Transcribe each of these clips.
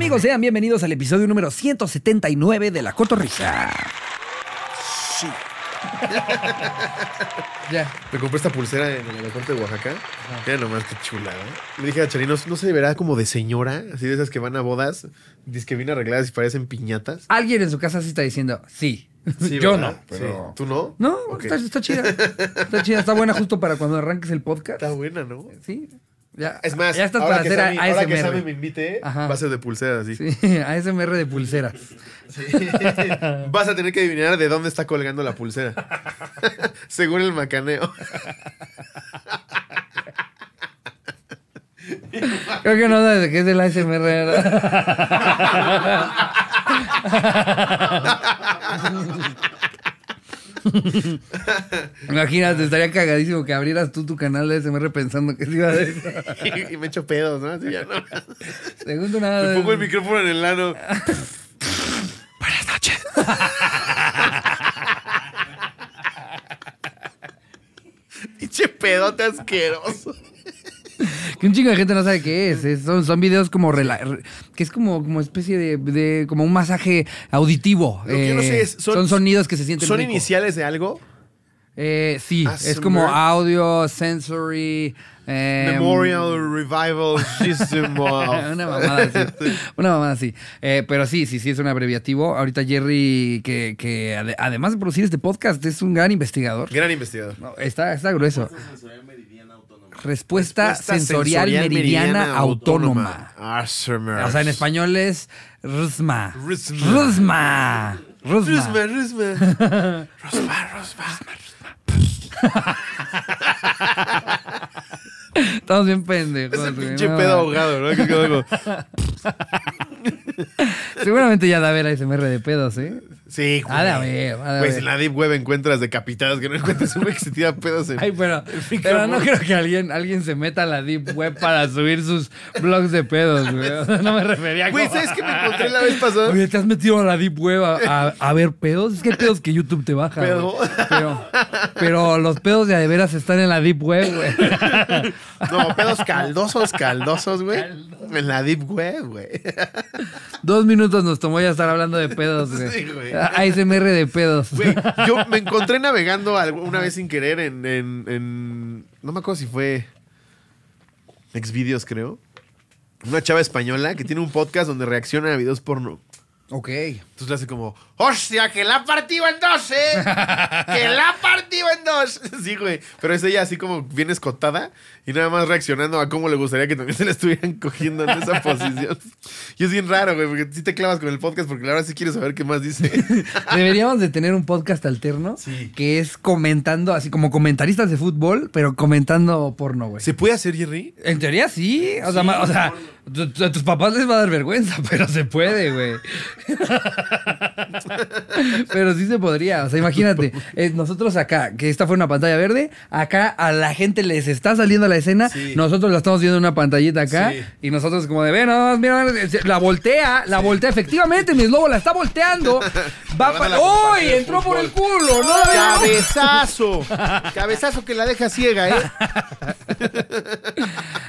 amigos, sean bienvenidos al episodio número 179 de La Cotorrisa. Sí. ya. Me compré esta pulsera en la corte de Oaxaca. Mira nomás qué chula, ¿no? Le dije a ¿no se verá como de señora? Así de esas que van a bodas, dice que vienen arregladas y parecen piñatas. Alguien en su casa sí está diciendo, sí. Yo no. ¿Tú no? No, está chida. Está chida, está buena justo para cuando arranques el podcast. Está buena, ¿no? Sí. Ya, es más, ya Ahora que Sammy me invite, va a ser de pulseras, sí. Sí, ASMR de pulseras. Vas a tener que adivinar de dónde está colgando la pulsera. Según el macaneo. Creo que no desde que es el ASMR. ¿verdad? Imagínate, estaría cagadísimo que abrieras tú tu canal de SMR pensando que se iba a decir. y, me echo pedos, ¿no? Segundo nada. Me pongo el micrófono en el lado Buenas noches. Pinche pedote asqueroso. que un chingo de gente no sabe qué es. son, son videos como que es como, como especie de, como un masaje auditivo. Eh, son, sonidos que se sienten. ¿Son iniciales de algo? Eh, sí, ah, es como audio, sensory. Em, Memorial Revival System una mamada así. Una mamada así. Eh, pero sí, sí, sí, es un abreviativo. Ahorita Jerry, que, además de producir este podcast, es un gran investigador. Gran investigador. está, está grueso. Respuesta, sensorial, meridiana, autónoma. Ah, o sea, en español es Ruzma, ruzma. Ruzma, ruzma. Estamos bien pendejos. pinche pedo Que Seguramente ya da ver ASMR de pedos, ¿eh? Sí, güey. A la a la Pues en la Deep Web encuentras decapitadas que no encuentras una güey que se tira pedos en. Ay, pero, pero no creo que alguien, alguien se meta a la Deep Web para subir sus blogs de pedos, güey. No me refería a. Güey, ¿sabes qué me encontré la vez pasada? Oye, ¿te has metido a la Deep Web a, a, ver pedos? Es que hay pedos que YouTube te baja. Pedo. Pero, pero, los pedos de veras están en la Deep Web, güey. No, pedos caldosos, caldosos, güey. en la Deep Web, güey. Dos minutos nos tomó ya estar hablando de pedos, güey. Sí, güey. ASMR de pedos. Güey, yo me encontré navegando una vez sin querer en, No me acuerdo si fue. Xvideos, creo. Una chava española que tiene un podcast donde reacciona a videos porno. Ok. Entonces le hace como, ¡hostia, que la ha en dos, eh! ¡Que la ha partido en dos! sí, güey. Pero es ella así como bien escotada y nada más reaccionando a cómo le gustaría que también se la estuvieran cogiendo en esa posición. Y es bien raro, güey, porque sí te clavas con el podcast porque la verdad sí quieres saber qué más dice. Deberíamos de tener un podcast alterno que es comentando, así como comentaristas de fútbol, pero comentando porno, güey. ¿Se puede hacer, Jerry? En teoría sí. O sea, o sea a tus papás les va a dar vergüenza, pero se puede, güey. Pero sí se podría. O sea, imagínate, eh, nosotros acá, que esta fue una pantalla verde, acá a la gente les está saliendo la escena, nosotros la estamos viendo en una pantallita acá, y nosotros como de, ve, mira, la voltea, la voltea, efectivamente, mis lobo la está volteando. Va para... ¡Uy! Entró por el culo, ¿no? ¡Cabezazo! Cabezazo que la deja ciega, ¿eh?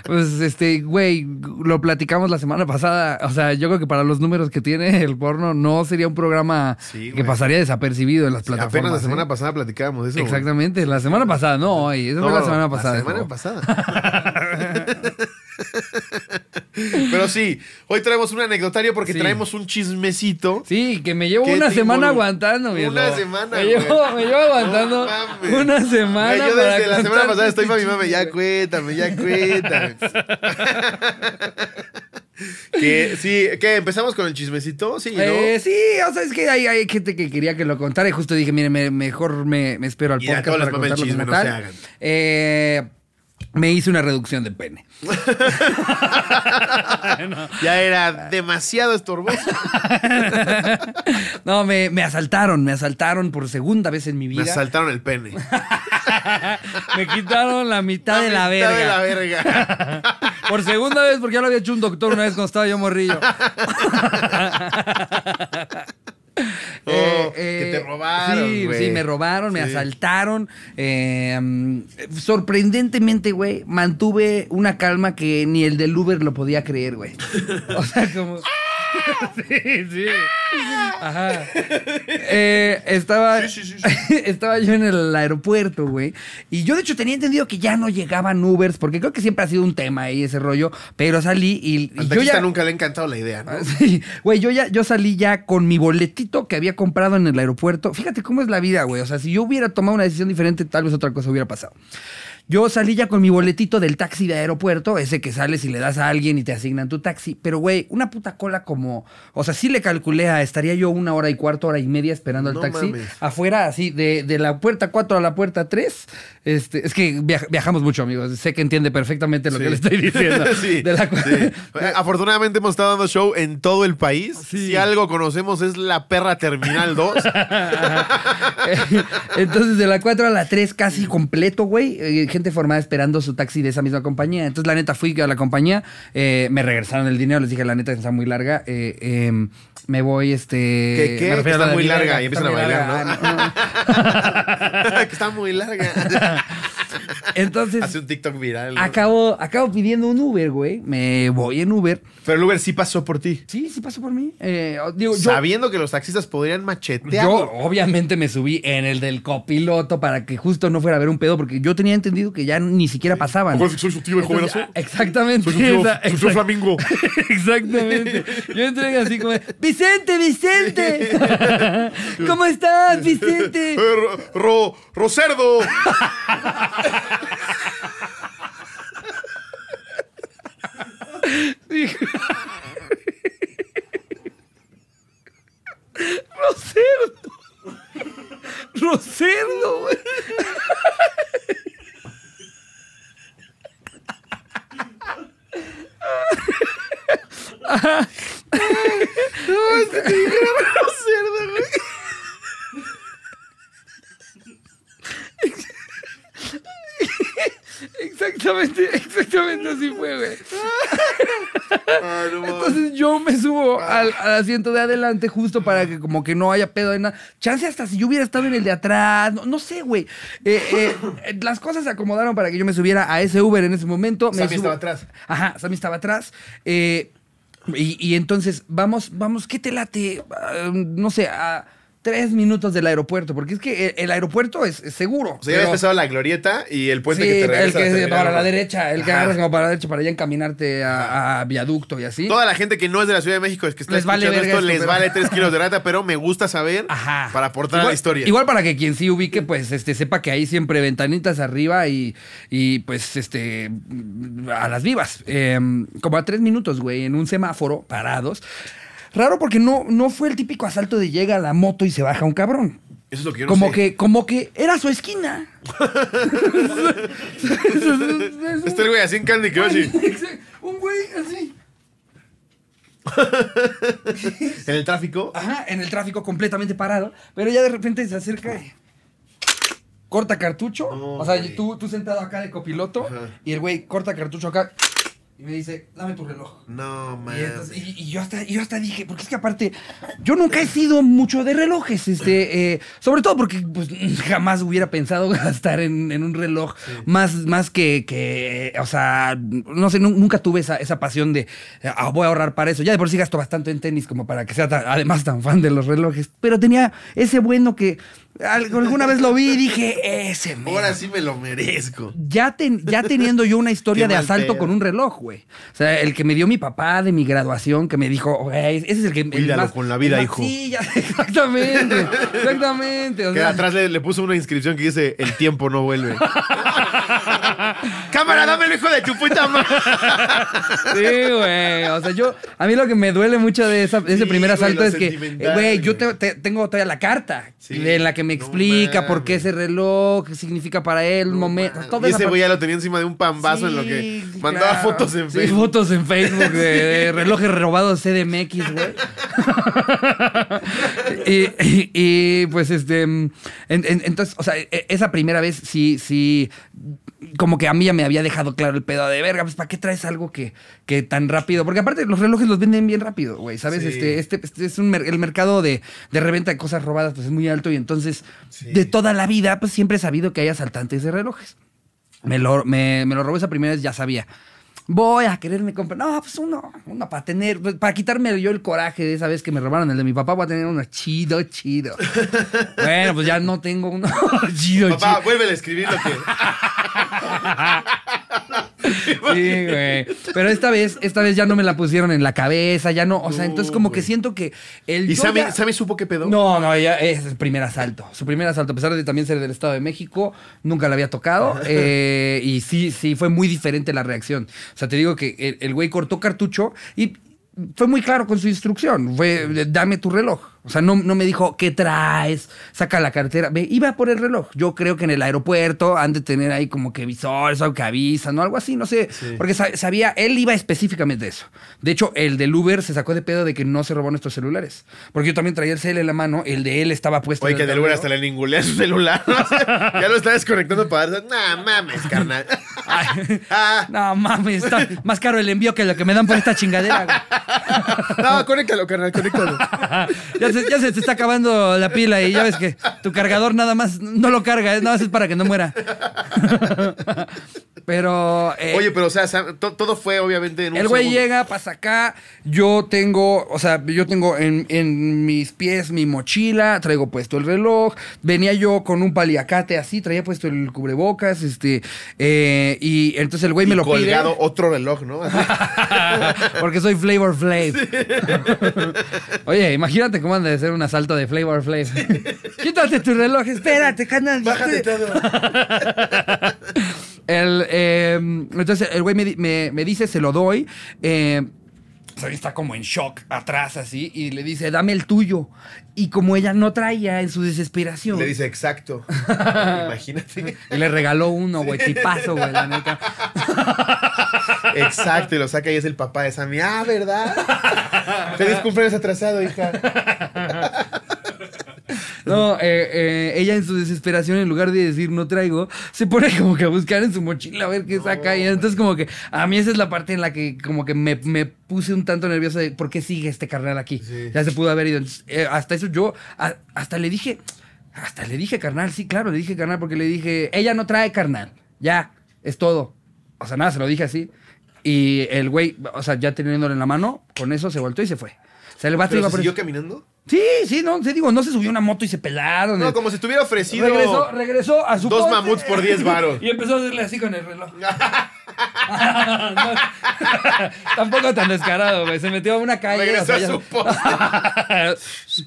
pues, este, güey, lo platicamos la semana pasada. O sea, yo creo que para los números que tiene el porno no se sería un programa que pasaría desapercibido en las plataformas. apenas la ¿eh? semana pasada platicábamos de eso. Exactamente, la semana pasada, no, hoy. Eso no, fue la semana pasada. La semana pasada. Pero sí, hoy traemos un anecdotario porque traemos un chismecito. Sí, que me llevo una semana aguantando, mi Una semana, me llevo, me llevo aguantando una semana. Yo desde la semana pasada este estoy para mi mamá, ya cuéntame, ya cuéntame. que sí, que empezamos con el chismecito, sí, ¿no? Eh, sí, o sea, es que hay, gente que quería que lo contara y justo dije, mire mejor me, espero al podcast. para no hagan. Eh me hice una reducción de pene. Ya era demasiado estorboso. no, me, me, asaltaron, me asaltaron por segunda vez en mi vida. Me asaltaron el pene. me quitaron la mitad, la de, la mitad de la verga. por segunda vez, porque ya lo había hecho un doctor una vez cuando estaba yo morrillo. te robaron. Sí, me robaron, me asaltaron. Eh, mm, sorprendentemente, güey, mantuve una calma que ni el del Uber lo podía creer, güey. O sea, como. Ah, sí, sí. Ah. Ajá. Eh, estaba, estaba yo en el aeropuerto, güey. Y yo, de hecho, tenía entendido que ya no llegaban Ubers, porque creo que siempre ha sido un tema ahí ese rollo. Pero salí y. yo ya nunca le ha encantado la idea, ¿no? Sí. Güey, yo ya yo salí ya con mi boletito que había comprado en el aeropuerto. Fíjate cómo es la vida, güey. O sea, si yo hubiera tomado una decisión diferente, tal vez otra cosa hubiera pasado. Yo salí ya con mi boletito del taxi de aeropuerto, ese que sales y le das a alguien y te asignan tu taxi. Pero, güey, una puta cola como. O sea, sí le calculé a estaría yo una hora y cuarto, hora y media esperando el taxi. Afuera, así, de, la puerta 4 a la puerta 3. Este, es que viajamos mucho, amigos. Sé que entiende perfectamente lo que le estoy diciendo. Eh, afortunadamente hemos estado dando show en todo el país. Si algo conocemos es la perra Terminal 2. Eh, entonces, de la 4 a la 3, casi completo, güey. Eh, formada esperando su taxi de esa misma compañía. Entonces, la neta, fui a la compañía, eh, me regresaron el dinero, les dije, la neta, está muy larga, eh, em, me voy, este... Me está muy larga, y empiezan a bailar, está muy larga. Entonces. Hace un TikTok viral. Acabo, acabo pidiendo un Uber, güey. Me voy en Uber. Pero el Uber sí pasó por ti. Sí, sí pasó por mí. Eh, Sabiendo que los taxistas podrían machetear. Yo, obviamente, me subí en el del copiloto para que justo no fuera a ver un pedo, porque yo tenía entendido que ya ni siquiera pasaban. soy su tío de jovenazo? Exactamente. Soy su flamingo. exactamente. Yo entré así como: ¡Vicente, Vicente! ¿Cómo estás, Vicente? Eh, ro, ro, ¡Rosero! ¡Rosero! asiento de adelante justo para que como que no haya pedo de nada. Chance hasta si yo hubiera estado en el de atrás, no, sé, güey. Eh, eh, eh, las cosas se acomodaron para que yo me subiera a ese Uber en ese momento. Sammy estaba atrás. Ajá, Sammy estaba atrás. y, entonces, vamos, vamos, ¿qué te late? Ah, no sé, a tres minutos del aeropuerto, porque es que el, aeropuerto es, seguro. Se sea, ya la glorieta y el puente que te regresa. El que es para la derecha, el que agarras como para la derecha para ya encaminarte a, viaducto y así. Toda la gente que no es de la Ciudad de México es que está les escuchando vale esto, les vale tres kilos de rata, pero me gusta saber para aportar la historia. Igual para que quien sí ubique, pues este sepa que hay siempre ventanitas arriba y, y pues este a las vivas. Em, como a tres minutos, güey, en un semáforo parados. Raro porque no, no fue el típico asalto de llega a la moto y se baja un cabrón. Eso es lo que yo no como que como que era su esquina el güey así en Candy Crush un güey así en el tráfico ajá en el tráfico completamente parado pero ya de repente se acerca corta cartucho o sea tú, sentado acá de copiloto y el güey corta cartucho acá y me dice, dame tu reloj. No, man. Y, yo, hasta, yo hasta dije, porque es que aparte, yo nunca he sido mucho de relojes, este, eh, sobre todo porque pues, jamás hubiera pensado gastar en, un reloj más, más que, o sea, no sé, nunca tuve esa, esa pasión de, ah, voy a ahorrar para eso. Ya de por sí gasto bastante en tenis como para que sea además tan fan de los relojes, pero tenía ese bueno que alguna vez lo vi y dije, ese, Ahora sí me lo merezco. Ya, ya teniendo yo una historia de asalto con un reloj, güey. O sea, el que me dio mi papá de mi graduación, que me dijo, güey, ese es el que. Cuídalo el con la vida, hijo. Sí, exactamente. Exactamente. que atrás le, puso una inscripción que dice: el tiempo no vuelve. Cámara, dame el hijo de tu puta madre. sí, güey. O sea, yo. A mí lo que me duele mucho de, ese primer asalto es que, güey, yo tengo todavía la carta sí, en la que me explica por qué ese reloj, qué significa para él, un momento. y ese güey ya lo tenía encima de un pambazo en lo que mandaba fotos fotos en Facebook de, relojes robados CDMX, güey. y, y, pues este. entonces, o sea, e, esa primera vez sí, sí. Como que a mí ya me había dejado claro el pedo de verga, pues ¿para qué traes algo que, que tan rápido? Porque aparte los relojes los venden bien rápido, güey, ¿sabes? Este, este, este, es un el mercado de, de, reventa de cosas robadas, pues es muy alto y entonces de toda la vida, pues siempre he sabido que hay asaltantes de relojes. Me lo, me, me lo robé esa primera vez, ya sabía voy a quererme comprar. No, pues uno, uno para tener, pues, para quitarme yo el coraje de esa vez que me robaron el de mi papá, voy a tener uno chido, chido. bueno, pues ya no tengo uno chido, papá, chido. vuelve a escribir que. Sí, güey. Pero esta vez, esta vez ya no me la pusieron en la cabeza, ya no. O sea, entonces como que siento que el. ¿Y Sabe supo qué pedo? No, no, ya es el primer asalto. Su primer asalto, a pesar de también ser del Estado de México, nunca la había tocado. Eh, y sí, sí, fue muy diferente la reacción. O sea, te digo que el güey cortó cartucho y fue muy claro con su instrucción. Fue, eh, dame tu reloj. O sea, no, me dijo, ¿qué traes? Saca la cartera. iba por el reloj. Yo creo que en el aeropuerto han de tener ahí como que visores o que avisan o algo así, no sé. Porque sabía, él iba específicamente de eso. De hecho, el del Uber se sacó de pedo de que no se robó nuestros celulares. Porque yo también traía el cel en la mano, el de él estaba puesto. Oye, que del Uber hasta le ningulea su celular. ya lo está desconectando para dar. No mames, carnal. no mames, está más caro el envío que lo que me dan por esta chingadera, no, conéctalo, carnal, conéctalo. ya se te está acabando la pila y ya ves que tu cargador nada más no lo carga, ¿eh? nada más es para que no muera. Pero. Eh, Oye, pero o sea, todo fue obviamente en un El güey llega, pasa acá. Yo tengo, o sea, yo tengo en, mis pies mi mochila, traigo puesto el reloj. Venía yo con un paliacate así, traía puesto el cubrebocas, este. Eh, y entonces el güey me lo colgado otro reloj, ¿no? Porque soy Flavor Flav. Oye, imagínate cómo anda de ser un asalto de Flavor Flav. Quítate tu reloj, espérate, Bájate todo. El, em, entonces el güey me, dice, se lo doy. Eh, está como en shock atrás así y le dice, dame el tuyo. Y como ella no traía en su desesperación. Le dice, exacto. Imagínate. Y le regaló uno, güey, tipazo, güey, la Exacto, y lo saca y es el papá de Sammy. Ah, ¿verdad? Feliz cumpleaños atrasado, hija. No, eh, eh, ella en su desesperación, en lugar de decir no traigo, se pone como que a buscar en su mochila a ver qué saca. Y entonces, como que a mí esa es la parte en la que, como que me, puse un tanto nerviosa de por qué sigue este carnal aquí. Ya se pudo haber ido. Eh, hasta eso yo, hasta le dije, hasta le dije carnal, sí, claro, le dije carnal, porque le dije, ella no trae carnal. Ya, es todo. O sea, nada, se lo dije así. Y el güey, o sea, ya teniéndolo en la mano, con eso se voltó y se fue. O sea, se por siguió caminando? Sí, sí, no, te digo, no se subió una moto y se pelaron. No, como si estuviera ofrecido. Regresó, regresó a su Dos mamuts por 10 varos. y empezó a hacerle así con el reloj. tampoco tan descarado, güey. Se metió a una calle. Regresó a su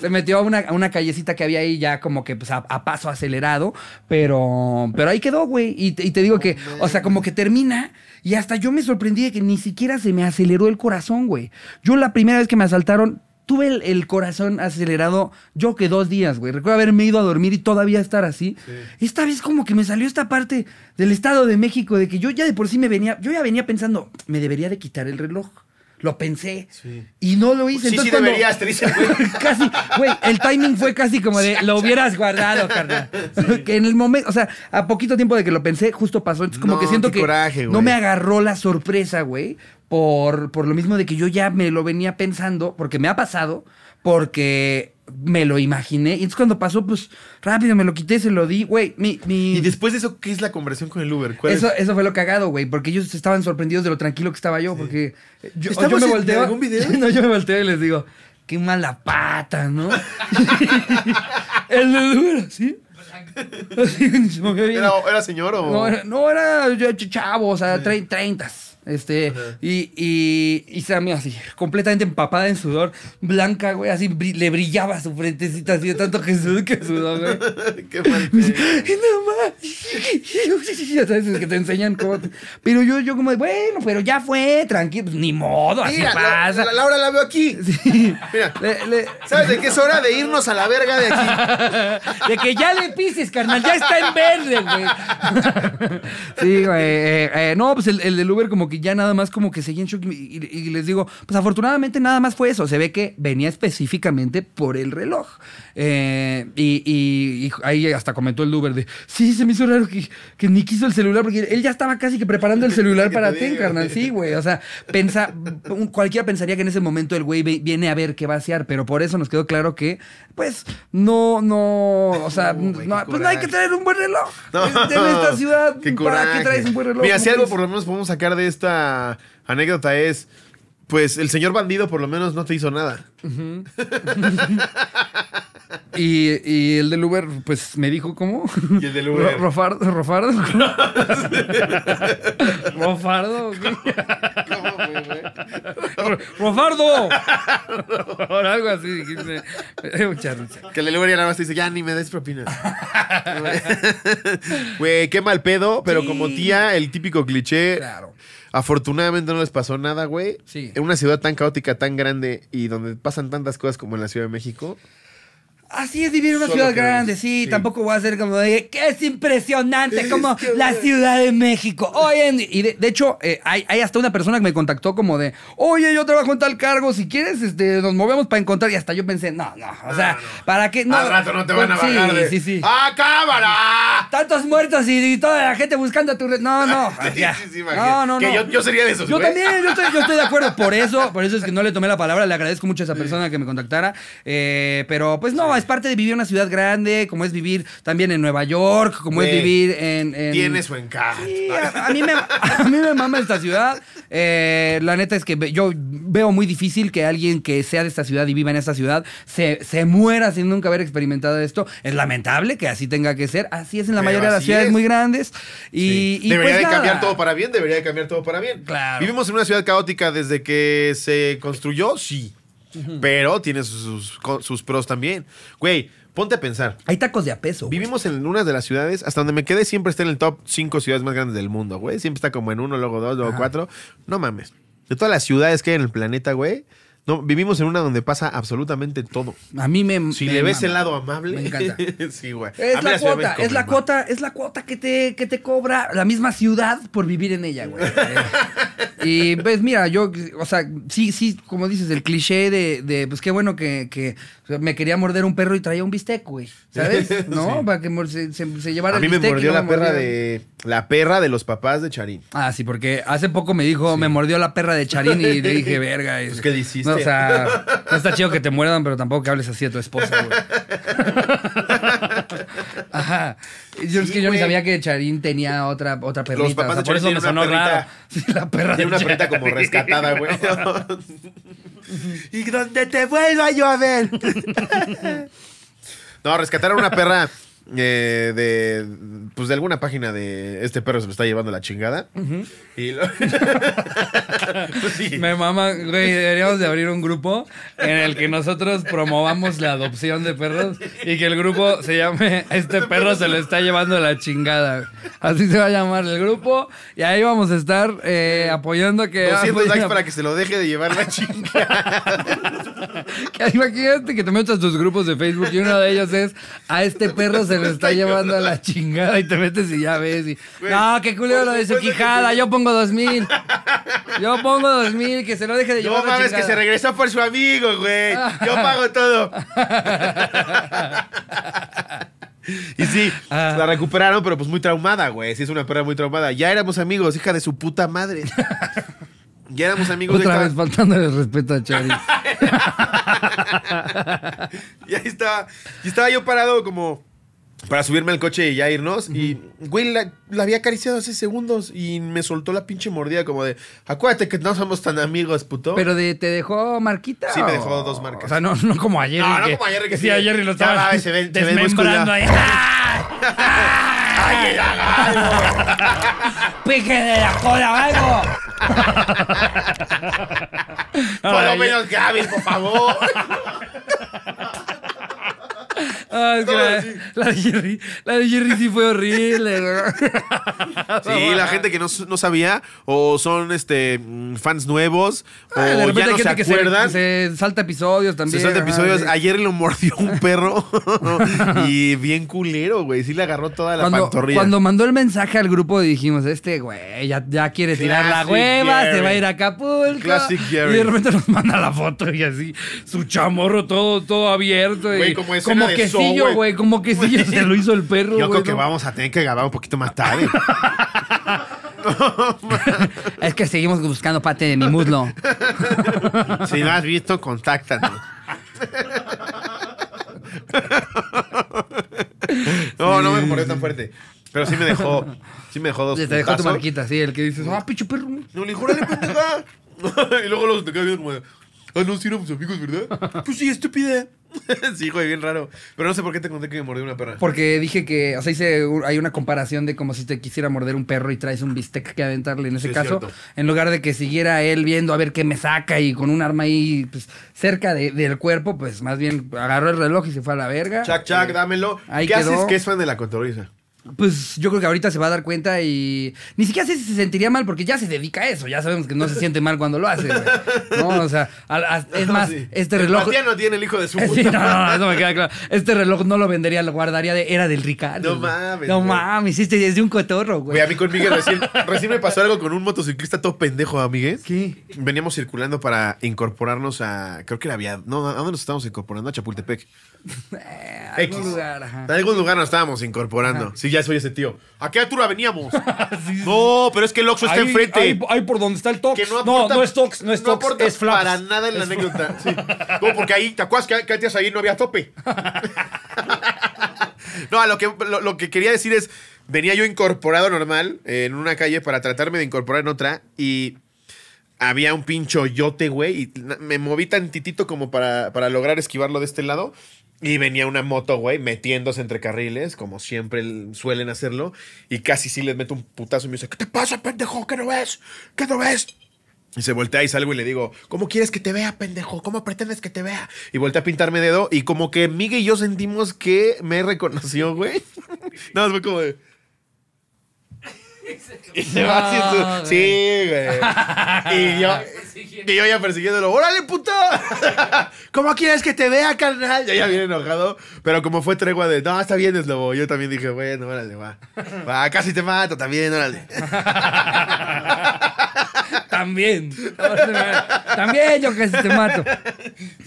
se metió a una, callecita que había ahí ya como que pues, a, paso acelerado. Pero, pero ahí quedó, güey. Y, te digo que, o sea, como que termina. Y hasta yo me sorprendí de que ni siquiera se me aceleró el corazón, güey. Yo la primera vez que me asaltaron tuve el, corazón acelerado, yo que dos días, güey. Recuerdo haberme ido a dormir y todavía estar así. Esta vez como que me salió esta parte del Estado de México de que yo ya de por sí me venía, yo ya venía pensando, me debería de quitar el reloj. Lo pensé y no lo hice. Sí, sí deberías, casi, güey, el timing fue casi como de lo hubieras guardado, carnal. que en el momento, o sea, a poquito tiempo de que lo pensé, justo pasó. Entonces, como que siento que no me agarró la sorpresa, güey por, lo mismo de que yo ya me lo venía pensando, porque me ha pasado, porque me lo imaginé. Y entonces cuando pasó, pues rápido me lo quité, se lo di, güey. Mi, Y después de eso, ¿qué es la conversión con el Uber? eso, fue lo cagado, güey, porque ellos estaban sorprendidos de lo tranquilo que estaba yo, porque yo, me volteo. En algún video? no, yo me volteo y les digo, qué mala pata, ¿no? el Uber, ¿sí? ¿Era, ¿Era, señor o.? No, era, no, era chavo, o sea, treintas. Este, y, y, y Sammy así, completamente empapada en sudor, blanca, güey, así le brillaba su frentecita así de tanto que sudó, que sudó, güey. Qué ¡Y Ya sabes, que te enseñan cómo. Pero yo, yo como, bueno, pero ya fue, tranquilo, pues, ni modo, así pasa. La, la, Laura la veo aquí. Mira, ¿sabes de qué es hora de irnos a la verga de aquí? de que ya le pises, carnal, ya está en verde, güey. sí, güey. Eh, eh, no, pues el, el del Uber como que ya nada más como que seguí en y, les digo, pues afortunadamente nada más fue eso, se ve que venía específicamente por el reloj. Eh, y, ahí hasta comentó el Uber de, sí, se me hizo raro que, ni quiso el celular, porque él ya estaba casi que preparando el celular para ti, carnal, sí, güey, o sea, cualquiera pensaría que en ese momento el güey viene a ver qué va a hacer, pero por eso nos quedó claro que, pues, no, no, o sea, pues no hay que traer un buen reloj. En esta ciudad, ¿para qué traes un buen reloj? y así algo pues, por lo menos podemos sacar de esto anécdota es, pues el señor bandido por lo menos no te hizo nada. y, y, el del Uber, pues me dijo cómo. Y el del Uber. Rofardo. Rofardo. Rofardo. ¿Cómo, ¡Rofardo! algo así dijiste. Eh, que el del Uber ya nada más te dice, ya ni me des propinas Güey, qué mal pedo, pero como tía, el típico cliché. Claro. Afortunadamente no les pasó nada, güey. En una ciudad tan caótica, tan grande y donde pasan tantas cosas como en la Ciudad de México. Así es vivir en una ciudad grande, sí, Tampoco voy a ser como de que es impresionante como la Ciudad de México. Oye, y de, hecho, eh, hay, hay, hasta una persona que me contactó como de, oye, yo trabajo en tal cargo, si quieres, este, nos movemos para encontrar. Y hasta yo pensé, no, no, o sea, ¿para qué? No, Al rato no te van a bajar de... sí, sí. ¡Ah, cámara! Tantos muertos y, toda la gente buscando a tu red. No, no. sí, sí, no, no, no. Yo, sería de esos. Yo también, yo estoy, de acuerdo. Por eso, por eso es que no le tomé la palabra. Le agradezco mucho a esa persona que me contactara. Eh, pero pues no es parte de vivir en una ciudad grande, como es vivir también en Nueva York, como es vivir en. en- Tiene su encanto. a, mí me, a mama esta ciudad. Eh, la neta es que yo veo muy difícil que alguien que sea de esta ciudad y viva en esta ciudad se, muera sin nunca haber experimentado esto. Es lamentable que así tenga que ser. Así es en la mayoría de las ciudades muy grandes. Y, debería pues de cambiar todo para bien, debería de cambiar todo para bien. Claro. ¿Vivimos en una ciudad caótica desde que se construyó? Sí. Pero tiene sus, pros también. Güey, Ponte a pensar. Hay tacos de a peso. Vivimos en una de las ciudades, hasta donde me quedé, siempre está en el top 5 ciudades más grandes del mundo, güey. Siempre está como en uno, luego dos, luego cuatro. No mames. De todas las ciudades que hay en el planeta, güey, no, vivimos en una donde pasa absolutamente todo. A mí me. Si le ves el lado amable. Me encanta. sí, güey. Es la cuota, es la cuota, es la cuota que te, que te cobra la misma ciudad por vivir en ella, güey. Eh, y pues mira, yo, o sea, sí, sí, como dices, el cliché de, pues qué bueno que, me quería morder un perro y traía un bistec, güey. ¿Sabes? ¿No? Para que se, llevara el bistec a mí me mordió la perra de. La perra de los papás de Charín. Ah, sí, porque hace poco me dijo, me mordió la perra de Charín y le dije, verga. Pues, ¿Qué dices? o sea, no está chido que te muerdan, pero tampoco que hables así a tu esposa, güey. Ajá. Yo es que yo ni sabía que Charín tenía otra, otra perrita. Los papás de por eso me sonó una raro. la perra Tiene una perrita como rescatada, güey. y donde te vuelva yo a ver. No, rescataron una perra eh, de pues de alguna página de este perro se lo está llevando la chingada. y pues Me mama, güey, deberíamos de abrir un grupo en el que nosotros promovamos la adopción de perros y que el grupo se llame Este perro se lo está llevando la chingada. Así se va a llamar el grupo y ahí vamos a estar eh, apoyando que likes para que se lo deje de llevar la chingada. Imagínate que te metas tus grupos de Facebook y uno de ellos es a este perro se se lo está llevando a la chingada y te metes y ya ves. Y, no, qué culero lo de su quijada, yo pongo dos mil. Yo pongo dos mil, que se lo deje de llevar. No mames, que se regresó por su amigo, güey. Yo pago todo. Y sí, ah. la recuperaron, pero pues muy traumada, güey. Sí, es una perra muy traumada. Ya éramos amigos, hija de su puta madre. Ya éramos amigos. Otra vez faltando el respeto a Charis. y ahí estaba, y estaba yo parado como para subirme al coche y ya irnos. Y, güey, la, había acariciado hace segundos y me soltó la pinche mordida como de, acuérdate que no somos tan amigos, puto. Pero de, te dejó marquita. Sí, me dejó dos marcas. O sea, no, como ayer. No, no como ayer que, sí. ayer y lo estaba se ven, desmembrando ahí. ¡Ay, de la cola algo! por lo menos Gaby, por favor la, de Jerry, sí fue horrible. sí, la gente que no, sabía o son este mm, fans nuevos ah, o ya no se acuerdan. Se, salta episodios también. Se salta episodios. Ayer lo mordió un perro y bien culero, güey. Sí le agarró toda la cuando, pantorrilla. Cuando mandó el mensaje al grupo dijimos, este güey ya, ya quiere tirar la hueva, se va a ir a Acapulco. Classic Jerry. Y de repente nos manda la foto y así, su chamorro todo, todo abierto. Güey, como, como que como que Como yo se lo hizo el perro, Yo creo que vamos a tener que grabar un poquito más tarde. es que seguimos buscando parte de mi muslo. si lo has visto, contáctanos. no, no me pone tan fuerte. Pero sí me dejó, sí me dejó dos Te dejó tu marquita, sí, el que dices, ah, pinche perro. No, le jurale, y luego los te quedas bien, Ah, no, sí amigos, ¿verdad? pues sí, estúpida. sí, güey, bien raro. Pero no sé por qué te conté que me mordió una perra. Porque dije que, o sea, hay una comparación de como si te quisiera morder un perro y traes un bistec que aventarle en ese caso. en lugar de que siguiera él viendo a ver qué me saca y con un arma ahí pues, cerca del cuerpo, pues más bien agarró el reloj y se fue a la verga. Chac, chac, eh, dámelo. ¿Qué haces que es fan de la cotorriza? pues yo creo que ahorita se va a dar cuenta y ni siquiera sé si se sentiría mal porque ya se dedica a eso, ya sabemos que no se siente mal cuando lo hace. No, o sea, es más, este reloj... El no tiene el hijo de su puta. no, eso me queda claro. Este reloj no lo vendería, lo guardaría de era del Ricardo. No mames. No mames, hiciste es un cotorro, güey. A mí con Miguel recién, me pasó algo con un motociclista todo pendejo, Amigues ¿ah, ¿Qué? Veníamos circulando para incorporarnos a, creo que la Vía. no, ¿a dónde nos estamos incorporando? A Chapultepec en eh, algún lugar, En algún lugar nos estábamos incorporando. Sí, ya soy ese tío. ¿A qué altura veníamos? No, pero es que el Oxxo está enfrente. Ahí, por donde está el Tox. no no, es Tox, no es no Tox, es para nada en la anécdota. Sí. No, porque ahí, ¿te acuerdas que, antes ahí no había tope? no, lo que, lo, que quería decir es, venía yo incorporado normal eh, en una calle para tratarme de incorporar en otra y había un pincho yote, güey, y me moví tantitito como para, para lograr esquivarlo de este lado y venía una moto, güey, metiéndose entre carriles, como siempre suelen hacerlo. Y casi sí les meto un putazo y me dice, ¿qué te pasa, pendejo? ¿Qué no ves? ¿Qué no ves? Y se voltea y salgo y le digo, ¿cómo quieres que te vea, pendejo? ¿Cómo pretendes que te vea? Y voltea a pintarme dedo y como que Miguel y yo sentimos que me reconoció, güey. Nada más fue como de... Y se va Y yo, y yo ya persiguiéndolo. ¡Órale, puto! ¿Cómo quieres que te vea, carnal? Ya, ya viene enojado. Pero como fue tregua de, no, está bien, es lobo. Yo también dije, bueno, órale, va. Va, casi te mato también, órale. También. También yo casi te mato.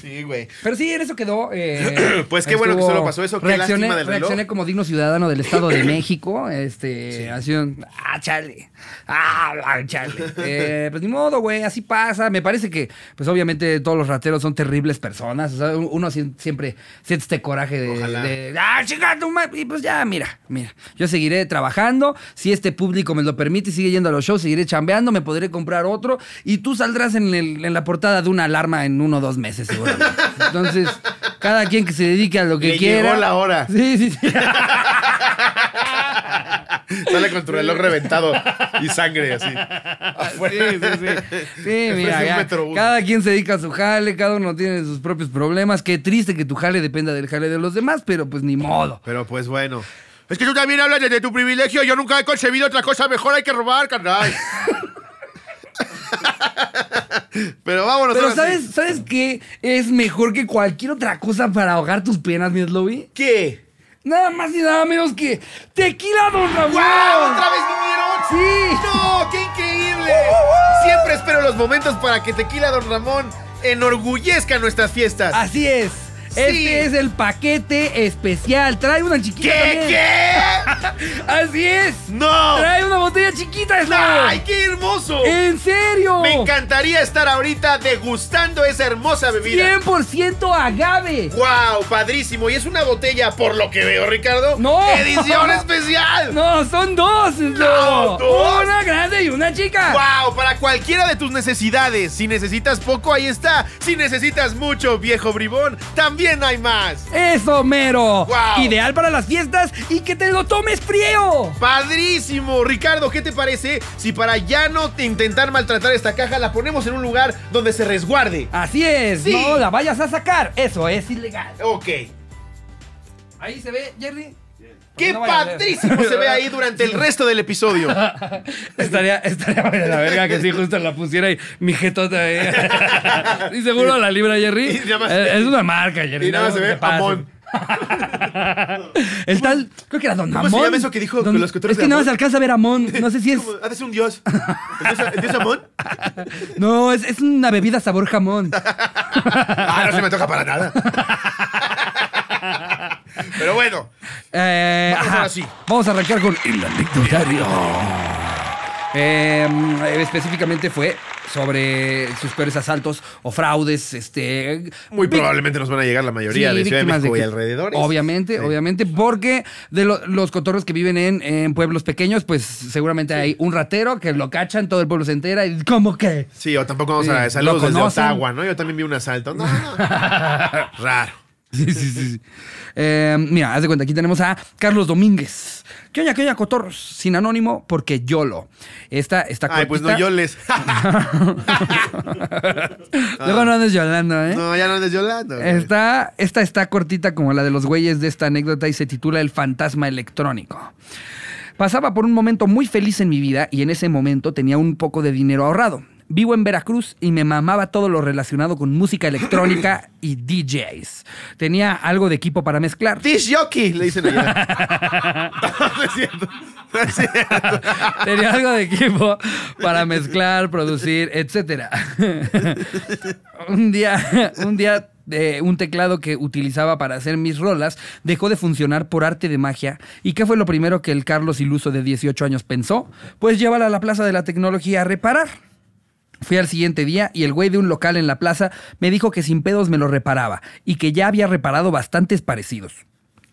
Sí, güey. Pero sí, en eso quedó. Eh, pues qué bueno que solo pasó eso, qué Reaccioné, del reaccioné como digno ciudadano del Estado de México. Este, así un, ah, chale. Ah, chale. Eh, pues ni modo, güey, así pasa. Me parece que, pues obviamente todos los rateros son terribles personas. O sea, uno siempre siente este coraje de, ah, chica, tu Y pues ya, mira, mira. Yo seguiré trabajando. Si este público me lo permite sigue yendo a los shows, seguiré chambeando. Me podré comprar otro y tú saldrás en, la portada de una alarma en uno o dos meses, seguramente. Entonces, cada quien que se dedique a lo que quiera. la hora. Sí, sí, sí. Sale con tu reloj reventado y sangre así. Ah, sí, sí, sí. Sí, mira, cada quien se dedica a su jale, cada uno tiene sus propios problemas. Qué triste que tu jale dependa del jale de los demás, pero pues ni modo. Pero pues bueno. Es que tú también hablas de tu privilegio. Yo nunca he concebido otra cosa mejor. Hay que robar, carnal. Pero vámonos. Pero ¿sabes, ¿sabes qué es mejor que cualquier otra cosa para ahogar tus penas, mi ¿Qué? Nada más y nada menos que tequila, don Ramón. ¡Wow! ¿Otra vez vinieron? Sí. ¡No! ¡Qué increíble! Uh, uh, uh. Siempre espero los momentos para que tequila, don Ramón, enorgullezca nuestras fiestas. Así es. Este es el paquete especial. Trae una chiquita ¿Qué, también. ¿Qué? Así es. No. Trae una botella chiquita, ¡Ay, qué hermoso! ¡En serio! Me encantaría estar ahorita degustando esa hermosa bebida. 100% agave. ¡Wow! Padrísimo. Y es una botella, por lo que veo, Ricardo. ¡No! ¡Edición especial! No, son dos, No, ¿dos? Una grande y una chica. ¡Wow! Para cualquiera de tus necesidades. Si necesitas poco, ahí está. Si necesitas mucho, viejo bribón, también no hay más. ¡Eso, mero! Ideal para las fiestas y que te lo tomes frío. ¡Padrísimo! Ricardo, ¿qué te parece si para ya no te intentar maltratar esta caja la ponemos en un lugar donde se resguarde? Así es, no la vayas a sacar. Eso es ilegal. Ok. Ahí se ve, Jerry. ¡Qué pues no se ve ahí durante el resto del episodio! estaría, estaría de la verga que sí, justo la pusiera y mi jetota ahí. y seguro la libra, Jerry. Eh, es una marca, Jerry. Y nada más se ve Amón. el tal, creo que era Don Amón. eso que dijo Es que nada más alcanza a ver Amón. No sé si es. ¿Haces un dios. ¿El dios, Amón? no, es, es, una bebida sabor jamón. ah, no se me toca para nada. Pero bueno. Eh, vamos, a arrancar con el anecdotario. Em, específicamente fue sobre sus peores asaltos o fraudes. Este, Muy probablemente nos van a llegar la mayoría de Ciudad Obviamente, obviamente, porque de los cotorros que viven en, pueblos pequeños, pues seguramente hay un ratero que lo cachan, todo el pueblo se entera y ¿cómo que? Sí, o tampoco vamos a saludos desde Ottawa, ¿no? Yo también vi un asalto. no. Raro. Sí, em, mira, haz de cuenta, aquí tenemos a Carlos Domínguez. ¿Qué oña, qué oña, cotorros? Sin anónimo, porque YOLO. Esta, esta Ay, pues no yoles. Luego no andes yolando, ¿eh? No, ya no andes yolando. esta está cortita como la de los güeyes de esta anécdota y se titula El fantasma electrónico. Pasaba por un momento muy feliz en mi vida y en ese momento tenía un poco de dinero ahorrado. Vivo en Veracruz y me mamaba todo lo relacionado con música electrónica y DJs. Tenía algo de equipo para mezclar. Yoki! le dicen allá. no es cierto. Tenía algo de equipo para mezclar, producir, etc. un día, un día eh, un teclado que utilizaba para hacer mis rolas dejó de funcionar por arte de magia. ¿Y qué fue lo primero que el Carlos Iluso de 18 años pensó? Pues llévala a la Plaza de la Tecnología a reparar. Fui al siguiente día y el güey de un local en la plaza me dijo que sin pedos me lo reparaba y que ya había reparado bastantes parecidos.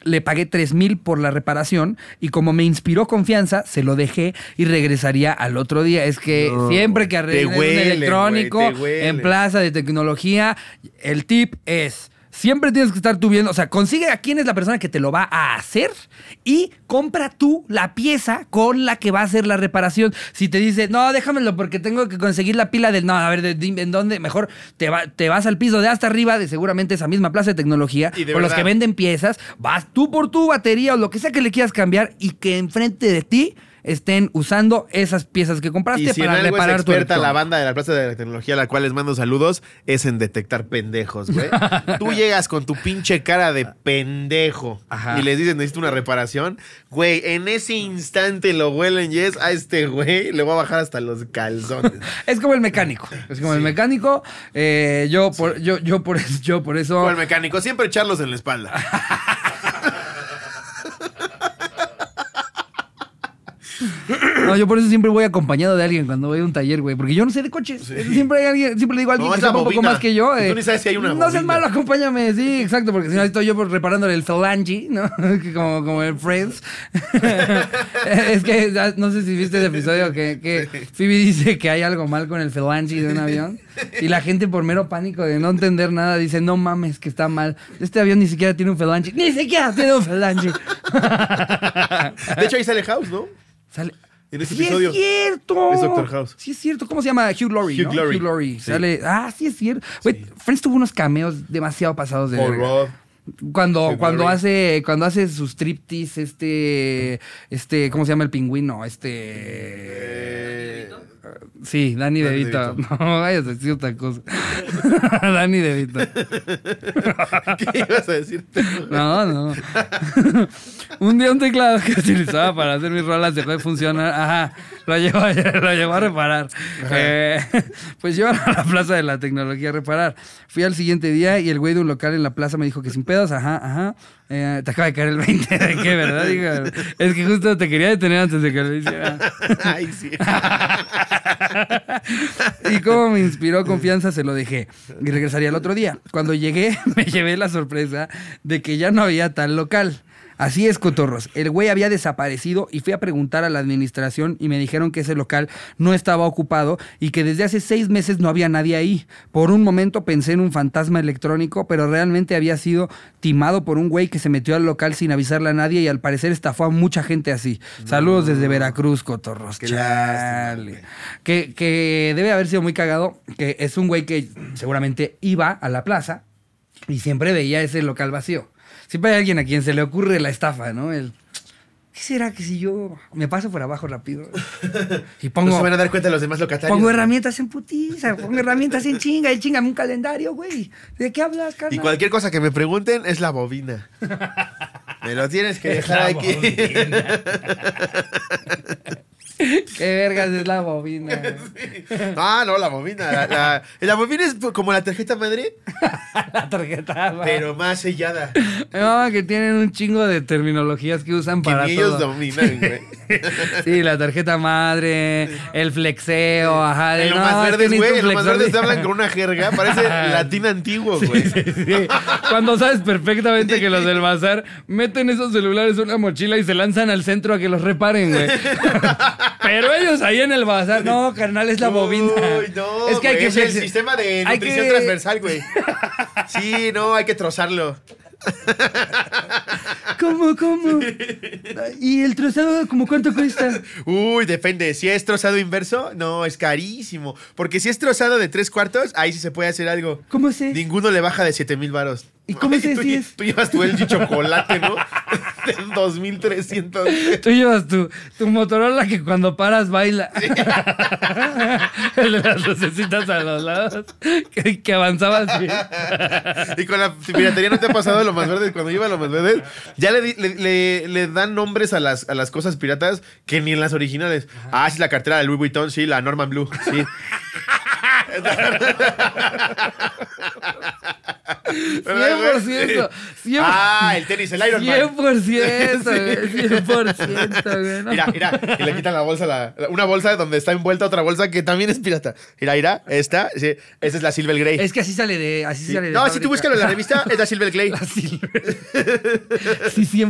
Le pagué 3 mil por la reparación y como me inspiró confianza, se lo dejé y regresaría al otro día. Es que siempre que arreglen un electrónico en plaza de tecnología, el tip es Siempre tienes que estar tú viendo, o sea, consigue a quién es la persona que te lo va a hacer y compra tú la pieza con la que va a hacer la reparación. Si te dice, no, déjamelo porque tengo que conseguir la pila del, no, a ver, ¿en dónde? Mejor te, vas al piso de hasta arriba de seguramente esa misma plaza de tecnología, y los que venden piezas, vas tú por tu batería o lo que sea que le quieras cambiar y que enfrente de ti estén usando esas piezas que compraste y para en algo reparar experta la banda de la Plaza de la Tecnología a la cual les mando saludos es en detectar pendejos, güey. Tú llegas con tu pinche cara de pendejo y les dices, necesito una reparación. Güey, en ese instante lo huelen y es a este güey, le voy a bajar hasta los calzones. es como el mecánico. Es como el mecánico. Eh, yo, por, yo, yo, por, yo por eso... Como el mecánico, siempre echarlos en la espalda. No, yo por eso siempre voy acompañado de alguien cuando voy a un taller, güey. Porque yo no sé de coches. Siempre hay alguien, siempre le digo a alguien que sabe un poco más que yo. tú eh, ni sabes si hay una. No seas malo, acompáñame. Sí, exacto. Porque si no estoy yo pues, reparándole el Solange, ¿no? como, como el Friends. es que no sé si viste el episodio que, que Phoebe dice que hay algo mal con el Solange de un avión. Y la gente, por mero pánico de no entender nada, dice: No mames, que está mal. Este avión ni siquiera tiene un felanchi. Ni siquiera tiene un Felangi. de hecho, ahí sale House, ¿no? Sale. En ese episodio. es cierto! Es Doctor House. Sí es cierto. ¿Cómo se llama? Hugh Laurie. Hugh Laurie. Sale. Ah, sí es cierto. Friends tuvo unos cameos demasiado pasados de. Cuando, cuando hace, cuando hace sus triptis, este, este, ¿cómo se llama el pingüino? Este. Eh, Sí, Dani, DeVito. No vayas a decir otra cosa. Dani DeVito. ¿Qué ibas a decir? no, no. un día un teclado que utilizaba para hacer mis rolas dejó de funcionar. Ajá, lo llevó, lo a reparar. Eh, pues yo a la plaza de la tecnología a reparar. Fui al siguiente día y el güey de un local en la plaza me dijo que sin pedos, ajá, ajá. Eh, te acaba de caer el 20 de qué, ¿verdad? Digo, es que justo te quería detener antes de que lo hiciera. Ay, sí. y como me inspiró confianza, se lo dejé. Y regresaría el otro día. Cuando llegué, me llevé la sorpresa de que ya no había tal local. Así es, cotorros. El güey había desaparecido y fui a preguntar a la administración y me dijeron que ese local no estaba ocupado y que desde hace seis meses no había nadie ahí. Por un momento pensé en un fantasma electrónico, pero realmente había sido timado por un güey que se metió al local sin avisarle a nadie y al parecer estafó a mucha gente así. Saludos desde Veracruz, cotorros. Chale. Que, que debe haber sido muy cagado, que es un güey que seguramente iba a la plaza y siempre veía ese local vacío. Siempre hay alguien a quien se le ocurre la estafa, ¿no? ¿Qué será que si yo me paso por abajo rápido? Y pongo. No van a dar cuenta los demás locatarios. Pongo herramientas en putiza, pongo herramientas en chinga y chingame un calendario, güey. ¿De qué hablas, carnal? Y cualquier cosa que me pregunten es la bobina. me lo tienes que dejar aquí. Qué vergas es la bobina. Ah, no, la bobina. La, bobina es como la tarjeta madre. la tarjeta madre. Pero más sellada. No, que tienen un chingo de terminologías que usan para. Ni ellos dominan, güey. sí, la tarjeta madre, el flexeo, ajá. En más verdes, güey. más verdes hablan con una jerga. Parece latín antiguo, güey. Sí, Cuando sabes perfectamente que los del bazar meten esos celulares en una mochila y se lanzan al centro a que los reparen, güey. Pero ellos ahí en el bazar, no, carnal, es la bobina. Uy, no, es que hay que es el sistema de nutrición transversal, güey. Sí, no, hay que trozarlo. ¿Cómo, cómo? ¿Y el trozado, como cuánto cuesta? Uy, depende. Si es trozado inverso, no, es carísimo. Porque si es trozado de tres cuartos, ahí sí se puede hacer algo. ¿Cómo sé? Ninguno le baja de 7 mil varos. ¿Y cómo se sé si es? Tú llevas tu LG chocolate, ¿no? De 2300. Tú llevas tu, tu Motorola que cuando paras baila. Sí. Las lucecitas a los lados. Que, avanzabas bien. Y con la piratería no te ha pasado lo más verde. Cuando iba a lo más verde, ya le, dan nombres a las, a las cosas piratas que ni en las originales. Ah, sí, la cartera de Louis Vuitton, sí, la Norman Blue, sí. 100%. Ah, el tenis, el Iron Man. 100%, 100%, Mira, mira, que le quitan la bolsa, la, una bolsa donde está envuelta otra bolsa que también es pirata. Mira, mira, esta, sí, es la Silver Grey. Es que así sale de. Así sale de no, si tú búscalo en la revista, es la Silver Grey. sí, 100%. Sí.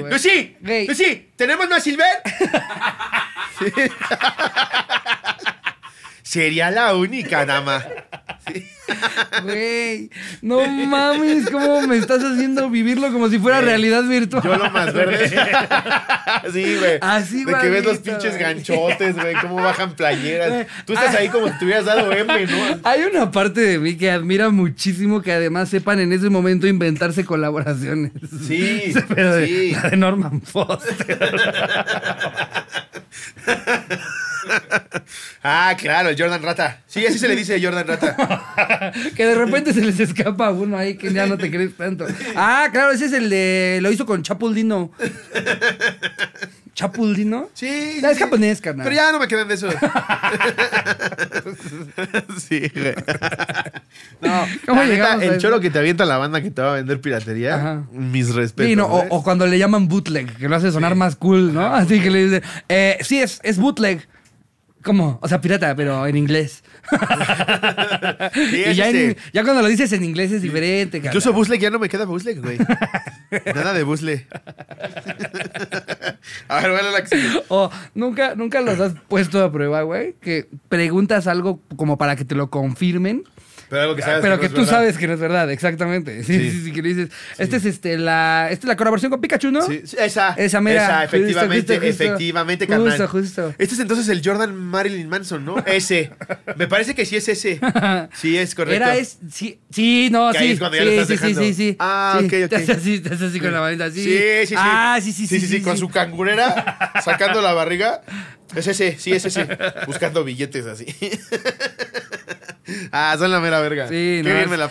Güey. ¡Lucy! sí, ¡Lucy! ¿Tenemos más Silver? sí. sería la única, nada más. Güey, no mames, ¿cómo me estás haciendo vivirlo como si fuera realidad virtual? Yo lo más verde. sí, güey. Así, güey. De que ves los pinches ganchotes, güey, cómo bajan playeras. Tú estás ah. ahí como si te hubieras dado M, ¿no? Hay una parte de mí que admira muchísimo que además sepan en ese momento inventarse colaboraciones. Sí, Pero sí. De, la de Norman Foster. ah, claro, el Jordan Rata. Sí, así se le dice Jordan Rata. que de repente se les escapa a uno ahí que ya no te crees tanto. Ah, claro, ese es el de. Lo hizo con Chapuldino. ¿Chapuldino? Sí. Ah, es japonés, carnal. Pero ya no me quedan de eso. sí, No, ¿cómo El cholo que te avienta la banda que te va a vender piratería. Mis respetos. Sí, no, o, cuando le llaman bootleg, que lo hace sonar más cool, ¿no? Así que le dice. Eh, sí, es, es bootleg. ¿Cómo? O sea, pirata, pero en inglés. y ya, cuando lo dices en inglés es diferente, Yo soy Busley, ya no me queda Busley, güey. Nada de Busle. a ver, bueno, la acción. O nunca, nunca los has puesto a prueba, güey. Que preguntas algo como para que te lo confirmen. Pero algo que sabes que, tú sabes que no es verdad, exactamente. Sí, sí, sí, que que dices. Este es este, la, esta es la colaboración con Pikachu, ¿no? Sí, esa. Esa, mira. Esa, efectivamente, efectivamente, carnal. Justo, justo. Este es entonces el Jordan Marilyn Manson, ¿no? ese. Me parece que sí es ese. Sí, es correcto. Era es, sí, no, sí. sí. sí, sí, sí, Ah, ok, ok. así, con la manita así. Sí, sí, sí. Ah, sí, sí, sí. Sí, sí, con su cangurera sacando la barriga. Es ese, sí, es ese. Buscando billetes así. Ah, son la mera verga. Sí, Qué es, me la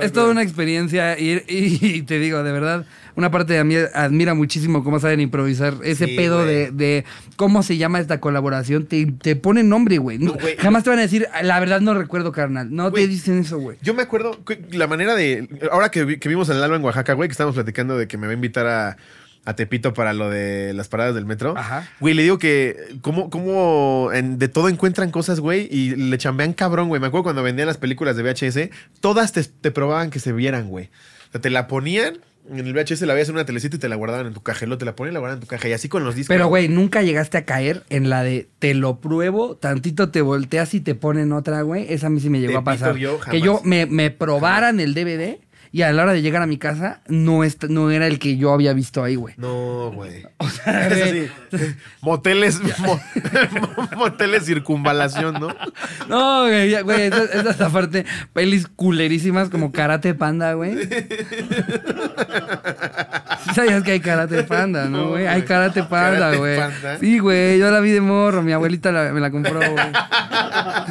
Es, toda una experiencia y, te digo, de verdad, una parte de mí admira muchísimo cómo saben improvisar ese pedo de, cómo se llama esta colaboración. Te, te ponen nombre, güey. Jamás te van a decir, la verdad no recuerdo, carnal. No te dicen eso, güey. Yo me acuerdo la manera de. Ahora que, que vimos el alba en Oaxaca, güey, que estábamos platicando de que me va a invitar a a Tepito para lo de las paradas del metro. Ajá. Güey, le digo que cómo, cómo de todo encuentran cosas, güey, y le chambean cabrón, güey. Me acuerdo cuando vendían las películas de VHS, todas te, probaban que se vieran, güey. O sea, te la ponían en el VHS la veías en una telecita y te la guardaban en tu caja. te la ponían y la guardaban en tu caja. Y así con los discos. Pero, güey, nunca llegaste a caer en la de te lo pruebo, tantito te volteas y te ponen otra, güey. Esa a mí sí me llegó a pasar. Que yo me, probaran el DVD y a la hora de llegar a mi casa, no, no era el que yo había visto ahí, güey. No, güey. O sea, es Moteles, moteles circunvalación, ¿no? No, güey, güey, es la parte. Pelis culerísimas como Karate Panda, güey. Sabías que hay karate panda, ¿no, güey? Hay karate panda, güey. Sí, güey. Yo la vi de morro. Mi abuelita me la compró, güey.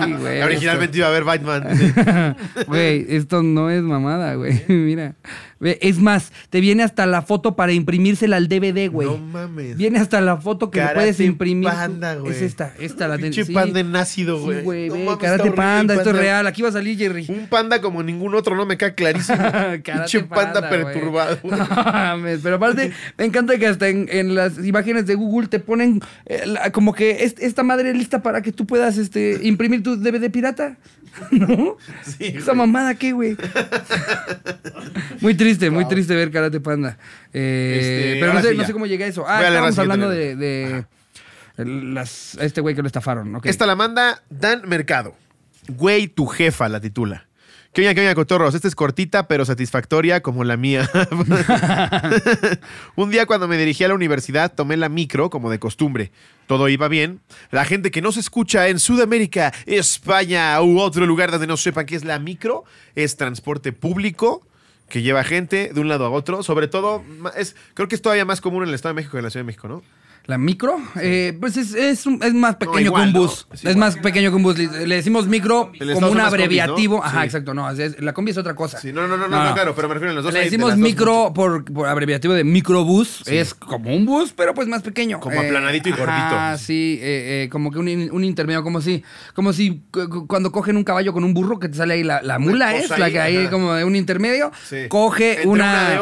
Sí, güey. Originalmente iba a ver Batman. Güey, esto no es mamada, güey. Mira. Es más, te viene hasta la foto para imprimírsela al DVD, güey. No mames. Viene hasta la foto que puedes imprimir. Panda, güey. Es esta, esta la Pinche panda en ácido, güey. Sí, güey, no panda, esto es real. Aquí va a salir Jerry. Un panda como ningún otro, no me cae clarísimo. Pinche panda, panda perturbado, No mames, pero aparte me encanta que hasta en, en las imágenes de Google te ponen eh, como que esta madre lista para que tú puedas este imprimir tu DVD pirata. ¿No? ¿Esa mamada qué, güey? muy triste, muy triste ver Karate Panda. Eh, este, pero no sé, cómo llega a eso. Ah, estamos hablando de, este güey que lo estafaron. Esta la manda Dan Mercado. Güey, tu jefa la titula. ¿Qué qué cotorros? Esta es cortita, pero satisfactoria como la mía. Un día cuando me dirigí a la universidad, tomé la micro, como de costumbre. Todo iba bien. La gente que no se escucha en Sudamérica, España u otro lugar donde no sepan qué es la micro, es transporte público que lleva gente de un lado a otro. Sobre todo, es, creo que es todavía más común en el Estado de México que en la Ciudad de México, ¿no? La micro, eh, pues es, es, más pequeño que un bus. Es, más pequeño que un bus. Le, decimos micro como un abreviativo. Ajá, exacto. No, la combi es otra cosa. Sí, no, no, no, no, no, claro, pero me refiero a los dos. Le decimos micro por, abreviativo de microbus, Es como un bus, pero pues más pequeño. Como eh, aplanadito y Ah, sí, eh, como que un, intermedio, como si, como si cuando cogen un caballo con un burro que te sale ahí la, mula, es la que ahí como de un intermedio, coge una,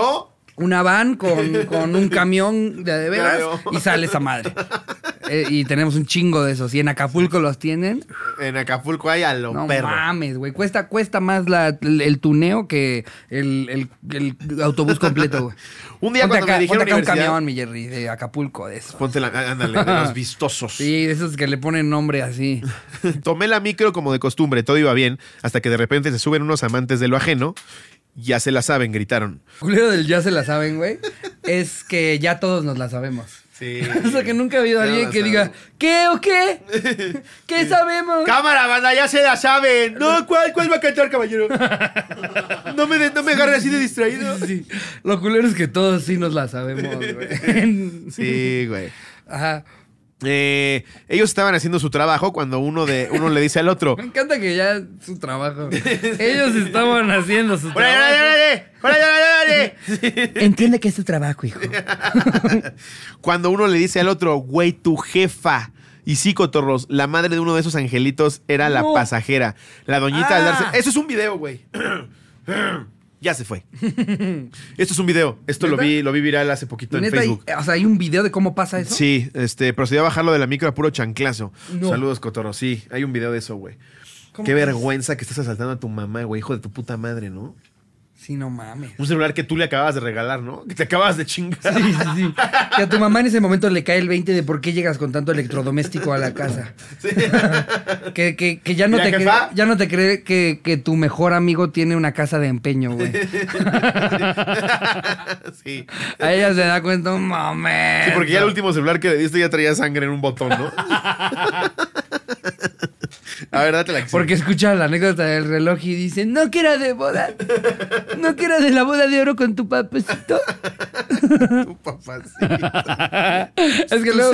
una van con, un camión de de veras y sale esa madre. Eh, y tenemos un chingo de esos. Y en Acapulco los tienen. En Acapulco hay a lo no mames, güey. Cuesta, cuesta más la, el, tuneo que el, autobús completo, güey. un día cuando acá, un camión, mi Jerry, de Acapulco, de Ponte la, ándale, de los vistosos. Sí, de esos que le ponen nombre así. Tomé la micro como de costumbre, todo iba bien, hasta que de repente se suben unos amantes de lo ajeno ya se la saben, gritaron. Lo culero del ya se la saben, güey, es que ya todos nos la sabemos. Sí. o sea, que nunca ha habido alguien que diga, ¿qué o qué? ¿Qué sabemos? Cámara, banda, ya se la saben. No, ¿cuál, cuál va a cantar, caballero? No me, no me agarre así de distraído. sí. Lo culero es que todos sí nos la sabemos, güey. Sí, güey. Ajá. Eh, ellos estaban haciendo su trabajo cuando uno de uno le dice al otro. Me encanta que ya su trabajo. ellos estaban haciendo su trabajo. Entiende que es su trabajo, hijo. cuando uno le dice al otro, güey, tu jefa. Y sí, la madre de uno de esos angelitos era la pasajera. La doñita ah. Eso es un video, güey. ya se fue. Esto es un video. Esto lo vi, lo vi viral hace poquito en Facebook. o sea, hay un video de cómo pasa eso. Sí, este, procedí a bajarlo de la micro a puro chanclazo. Saludos, Cotorro. Sí, hay un video de eso, güey. Qué vergüenza que estás asaltando a tu mamá, güey, hijo de tu puta madre, ¿no? Sí, no mames. Un celular que tú le acabas de regalar, ¿no? Que te acabas de chingar. Sí, sí, sí. Que a tu mamá en ese momento le cae el 20 de por qué llegas con tanto electrodoméstico a la casa. Sí. que, que, que, ya no te cree, ya no te cree que, que, tu mejor amigo tiene una casa de empeño, güey. sí. A ella se da cuenta, mames. Sí, porque ya el último celular que le diste ya traía sangre en un botón, ¿no? A ver, date la Porque escuchas la anécdota del reloj y dice, no que era de boda. No que era de la boda de oro con tu papacito. tu papacito. es, que luego,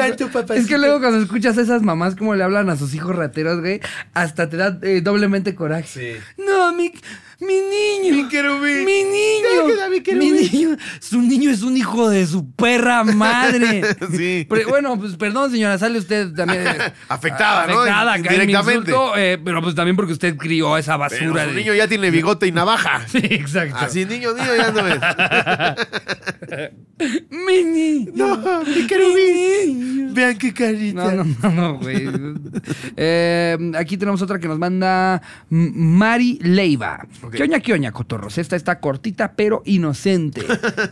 es que luego cuando escuchas a esas mamás como le hablan a sus hijos rateros, güey, hasta te da eh, doblemente coraje. No, mi, mi niño. Mi querubín. Mi niño. Mi, mi niño. Su niño es un hijo de su perra madre. sí. bueno, pues perdón, señora, sale usted también. Eh, afectada, ¿no? Afectada, directamente. Eh, pero pues también porque usted crió esa basura. Pero su niño ya tiene bigote y navaja. sí, exacto. Así, niño, niño, ya no ves mi niño. No, mi querubín. Vean qué carita. No, no, no, güey. Eh, aquí tenemos otra que nos manda Mari Leiva. Okay. qué cotorros. Esta está cortita, pero inocente.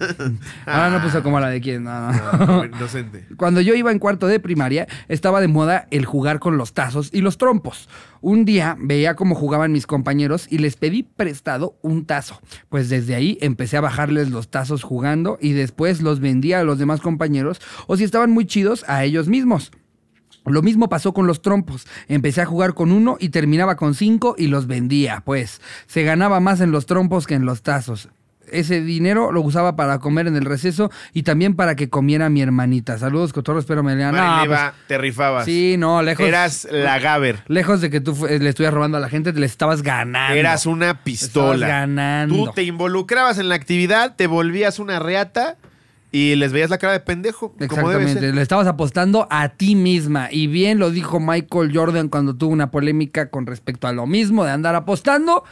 Ahora no puso como la de quién. no. inocente. Cuando yo iba en cuarto de primaria, estaba de moda el jugar con los tazos y los trompos. Un día veía cómo jugaban mis compañeros y les pedí prestado un tazo. Pues desde ahí empecé a bajarles los tazos jugando y después los vendía a los demás compañeros o si estaban muy chidos a ellos mismos. Lo mismo pasó con los trompos. Empecé a jugar con uno y terminaba con cinco y los vendía, pues. Se ganaba más en los trompos que en los tazos. Ese dinero lo usaba para comer en el receso y también para que comiera mi hermanita. Saludos, Cotorro, espero me lean. Ah, pues, te rifabas. Sí, no, lejos. Eras la Gaber. Lejos de que tú eh, le estuvieras robando a la gente, le estabas ganando. Eras una pistola. Estabas ganando. Tú te involucrabas en la actividad, te volvías una reata y les veías la cara de pendejo. Exactamente, le estabas apostando a ti misma. Y bien lo dijo Michael Jordan cuando tuvo una polémica con respecto a lo mismo de andar apostando.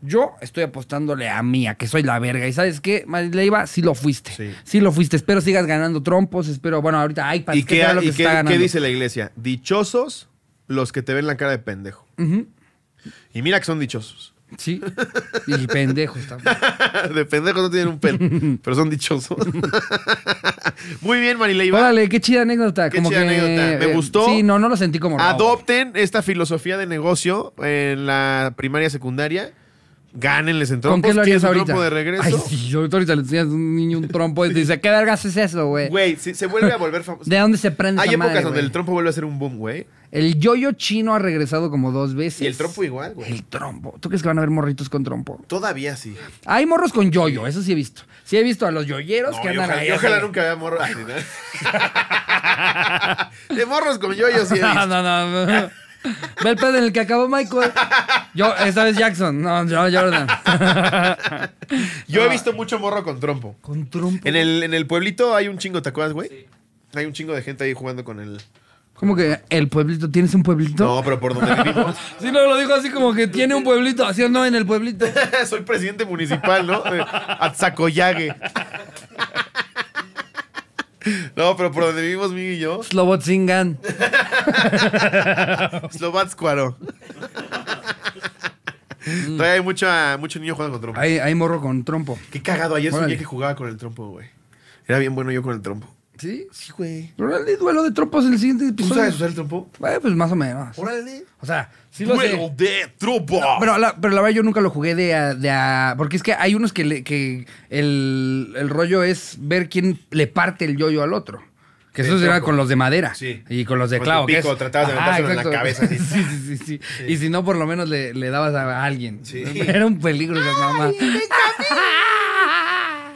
Yo estoy apostándole a mí, a que soy la verga. ¿Y sabes qué? Leiva, sí lo fuiste. Sí. lo fuiste. Espero sigas ganando trompos. Espero, bueno, ahorita hay ¿Y, qué, lo qué, qué, dice la iglesia? Dichosos los que te ven la cara de pendejo. Y mira que son dichosos. Sí. Y pendejos también. de pendejos no tienen un pelo, pero son dichosos. Muy bien, Marileiva. Vale, qué chida anécdota. Qué chida anécdota. Me eh, gustó. Sí, no, no lo sentí como. Adopten esta filosofía de negocio en la primaria secundaria. Gánenles en trompo. ¿Con qué lo harías ahorita? trompo de regreso? Ay, sí, yo ahorita le enseñas a un niño un trompo y te dice, ¿qué vergas es eso, güey? Güey, se vuelve a volver famoso. ¿De dónde se prende Hay épocas donde el trompo vuelve a ser un boom, güey. El yoyo chino ha regresado como dos veces. Y el trompo igual, güey. El trompo. ¿Tú crees que van a haber morritos con trompo? Todavía sí. Hay morros con yoyo, eso sí he visto. Sí he visto a los yoyeros No, que andan ojalá, ahí. ojalá nunca vea morros así, ¿no? De morros con yoyo sí he visto. no, no. no. Ve el pedo en el que acabó Michael. Yo, esta vez Jackson, no, yo Jordan. Yo he visto mucho morro con trompo. Con trompo. En el, en el pueblito hay un chingo, ¿te acuerdas, güey? Sí. Hay un chingo de gente ahí jugando con el. ¿Cómo que el pueblito? ¿Tienes un pueblito? No, pero por donde vivimos. sí, no, lo dijo así como que tiene un pueblito. Así no, en el pueblito. Soy presidente municipal, ¿no? Atzacoyague. No, pero por donde vivimos, Miguel y yo. Slobotzingan. Slobatscuaro. Mm. Todavía hay muchos mucho niño jugando con trompo. Hay, morro con trompo. Qué cagado. Ayer soñé que jugaba con el trompo, güey. Era bien bueno yo con el trompo. ¿Sí? Sí, güey. el duelo de tropos el siguiente episodio. ¿Tú sabes usar el tropo? Eh, pues más o menos. Órale. O sea, sí lo Duelo de tropos! pero, la, pero la verdad yo nunca lo jugué de a, de Porque es que hay unos que, que el, el rollo es ver quién le parte el yoyo al otro. Que eso se era con los de madera. Sí. Y con los de Con clavo. que pico, tratabas de aventárselo en la cabeza, Sí, sí, sí, Y si no, por lo menos le, le dabas a alguien. Sí. Era un peligro me mamás.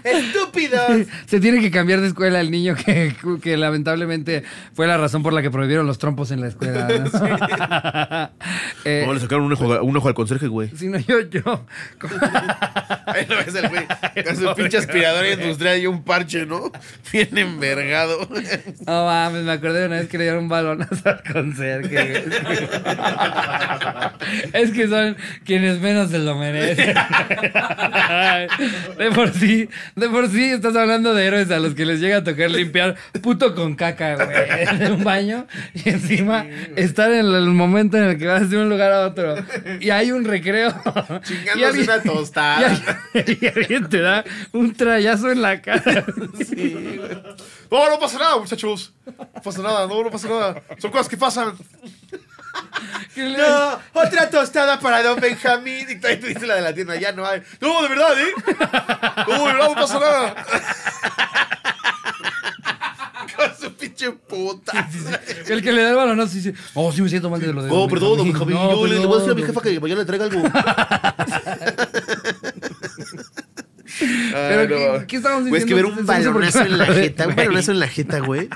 ¡Estúpidos! Se tiene que cambiar de escuela el niño que, que lamentablemente fue la razón por la que prohibieron los trompos en la escuela. ¿no? eh, le sacaron un ojo, al conserje, güey. Si no, yo, yo. Ahí lo ves el güey. Con su pinche aspiradora industrial y un parche, ¿no? Bien envergado. No mames, me acordé de una vez que le dieron un balonazo al conserje. es que son quienes menos se lo merecen. De por sí, de por sí estás hablando de héroes a los que les llega a tocar limpiar puto con caca, güey, un baño y encima estar en el momento en el que vas de un lugar a otro y hay un recreo. Chingando y alguien, una tostada. Y alguien, y te da un trayazo en la cara. Sí, No, no pasa nada, muchachos. No pasa nada, no, no pasa nada. Son cosas que pasan no, otra tostada para don Benjamín. Y tú dices la de la tienda, ya no hay. No, de verdad, ¿eh? Uy, no, no pasa nada. Con su pinche puta. El que le da el balón, sí oh, sí me siento mal de lo de. Oh, perdón, don Benjamín. Yo le, voy a decir a mi jefa que mañana le traiga algo. Ah, Pero, ¿qué, estamos diciendo? Pues que ver un pues, balonazo en la jeta, un balonazo en la jeta, güey,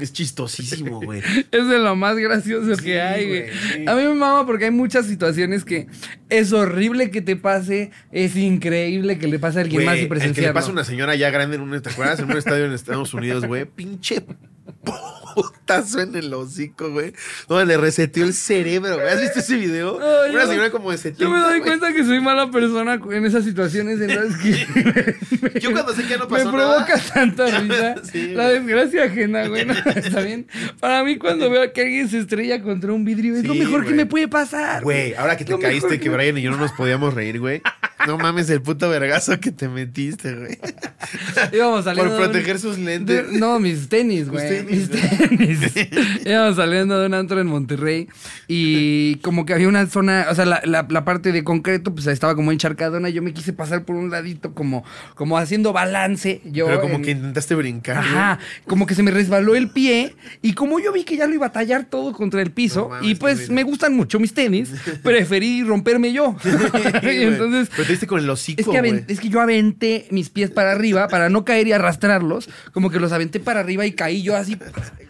es chistosísimo, güey. Es de lo más gracioso que hay, güey. A mí me mama porque hay muchas situaciones que es horrible que te pase, es increíble que le pase a alguien más y presenciarlo. El que le pasa a una señora ya grande ¿te acuerdas? En un estadio en Estados Unidos, güey, pinche putazo en el hocico, güey. No, le reseteó el cerebro, güey. ¿Has visto ese video? Una señora como de 70. Yo me doy cuenta que soy mala persona en esas situaciones, entonces yo cuando sé que no pasó Me provoca tanta risa. la desgracia ajena, güey. está bien. Para mí, cuando veo que alguien se estrella contra un vidrio, es lo mejor que me puede pasar. Güey, ahora que te caíste, que, que Brian y yo no nos podíamos reír, güey. No mames el puto vergazo que te metiste, güey. Íbamos saliendo. Por proteger sus lentes. no, mis tenis, güey. Tenis, mis tenis. saliendo de un antro en Monterrey y como que había una zona, o sea, la, parte de concreto pues estaba como encharcadona. Yo me quise pasar por un ladito como, como haciendo balance. Yo Pero como que intentaste brincar. Ajá, como que se me resbaló el pie y como yo vi que ya lo iba a tallar todo contra el piso y pues me gustan mucho mis tenis, preferí romperme yo. entonces... Pero te diste con el hocico, es es que yo aventé mis pies para arriba para no caer y arrastrarlos, como que los aventé para arriba y caí yo así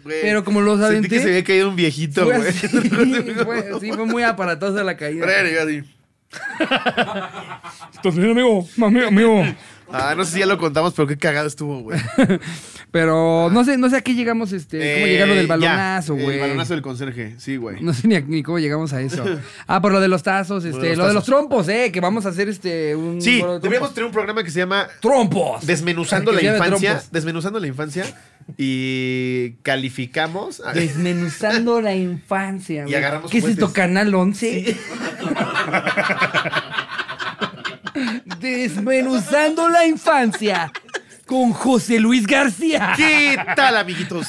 pero como lo saben Sentí que se había caído un viejito, güey. Así, fue, sí, fue muy aparatosa la caída. Pero así... Entonces, amigo, amigo, amigo. Ah, no sé si ya lo contamos, pero qué cagado estuvo, güey. pero no sé, no sé a qué llegamos, este, cómo eh, llegaron del balonazo, güey. El balonazo del conserje, sí, güey. No sé ni, cómo llegamos a eso. Ah, por lo de los tazos, este, lo de los trompos, eh, que vamos a hacer este Sí, debíamos deberíamos tener un programa que se llama Trompos. Desmenuzando la infancia, desmenuzando la infancia y calificamos. Desmenuzando la infancia. ¿Qué es esto, Canal 11? Desmenuzando la infancia con José Luis García. ¿Qué tal, amiguitos?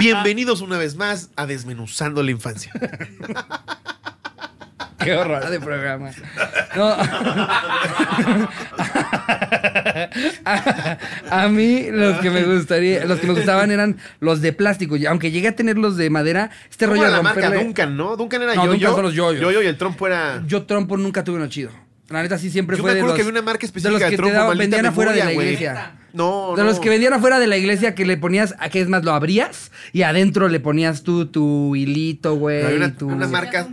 Bienvenidos una vez más a Desmenuzando la infancia. Qué horror de programa. No. A, mí los que me gustaría, los que me gustaban eran los de plástico. Aunque llegué a tener los de madera, este rollo de la marca Duncan, ¿no? Duncan era yo, yo. los yo, yo. y el trompo era. Yo trompo nunca tuve uno chido. La neta sí siempre yo fue me acuerdo de los, que había una marca específica de los que te vendían afuera de la iglesia. No, de los que vendían afuera de la iglesia que le ponías, a que es más, lo abrías y adentro le ponías tú tu hilito, güey. tu... una marca.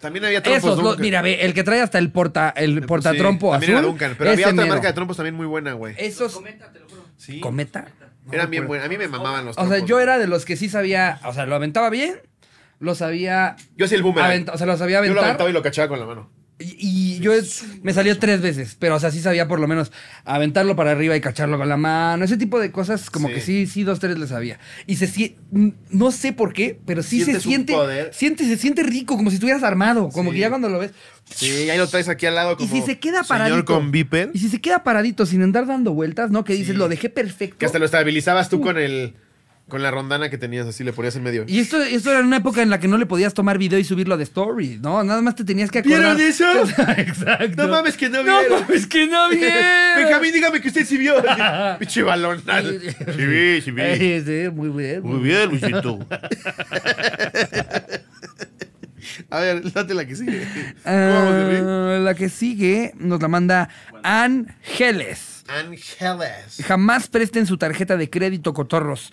También había trompos. Esos, mira, ve, el que trae hasta el porta el eh, pues portatrompo sí, Duncan, pero había otra marca de trompos también muy buena, güey. Esos. Cometa, te lo juro. Sí. Cometa. Eran bien buenos. A mí me mamaban los trompos. O sea, yo era de los que sí sabía, o sea, lo aventaba bien, lo sabía. Yo sí el boomer. o sea, lo sabía aventar. Yo lo aventaba y lo cachaba con la mano. Y, yo es, me salió tres veces, pero o sea, sí sabía por lo menos aventarlo para arriba y cacharlo con la mano, ese tipo de cosas, como que sí, sí, dos, tres le sabía. Y se no sé por qué, pero sí se siente, siente, se siente rico, como si estuvieras armado, como que ya cuando lo ves. Sí, ahí lo traes aquí al lado como, Y si se queda paradito. con Y si se queda paradito sin andar dando vueltas, ¿no? Que dices, lo dejé perfecto. Que hasta lo estabilizabas tú uh. con el con la rondana que tenías, así le ponías en medio. Y esto, esto era una época en la que no le podías tomar video y subirlo de story, ¿no? Nada más te tenías que acordar. ¿Vieron eso? Exacto. No mames que no vieron. No mames que no vieron. Benjamín, dígame que usted sí vio. Pinche balón. Sí vi, sí vi. Sí, muy bien. Muy bien, Luisito. A ver, date la que sigue. Ah, la que sigue nos la manda Ángeles. Ángeles. Jamás presten su tarjeta de crédito, cotorros.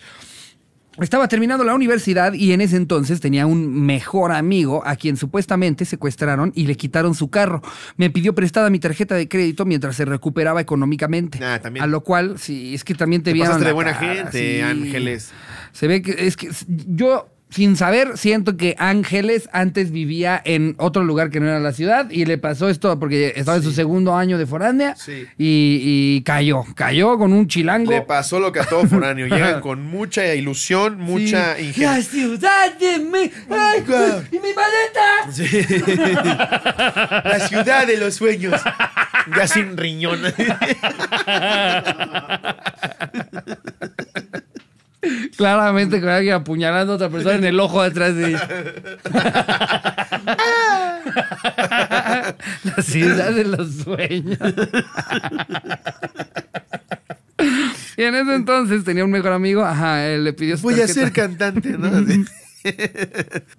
Estaba terminando la universidad y en ese entonces tenía un mejor amigo a quien supuestamente secuestraron y le quitaron su carro. Me pidió prestada mi tarjeta de crédito mientras se recuperaba económicamente. Ah, también. A lo cual, sí, es que también te, te de buena gente, Ángeles. Se ve que es que yo sin saber, siento que Ángeles antes vivía en otro lugar que no era la ciudad y le pasó esto porque estaba en su segundo año de foránea y, cayó, cayó con un chilango. Le pasó lo que a todo foráneo, llegan con mucha ilusión, mucha La ciudad de mi... Ay, ¡Y mi maleta! la ciudad de los sueños. Ya sin riñón. Claramente con alguien apuñalando a otra persona en el ojo atrás de La ciudad de los sueños. Y en ese entonces tenía un mejor amigo, ajá, él le pidió Voy a ser cantante, ¿no?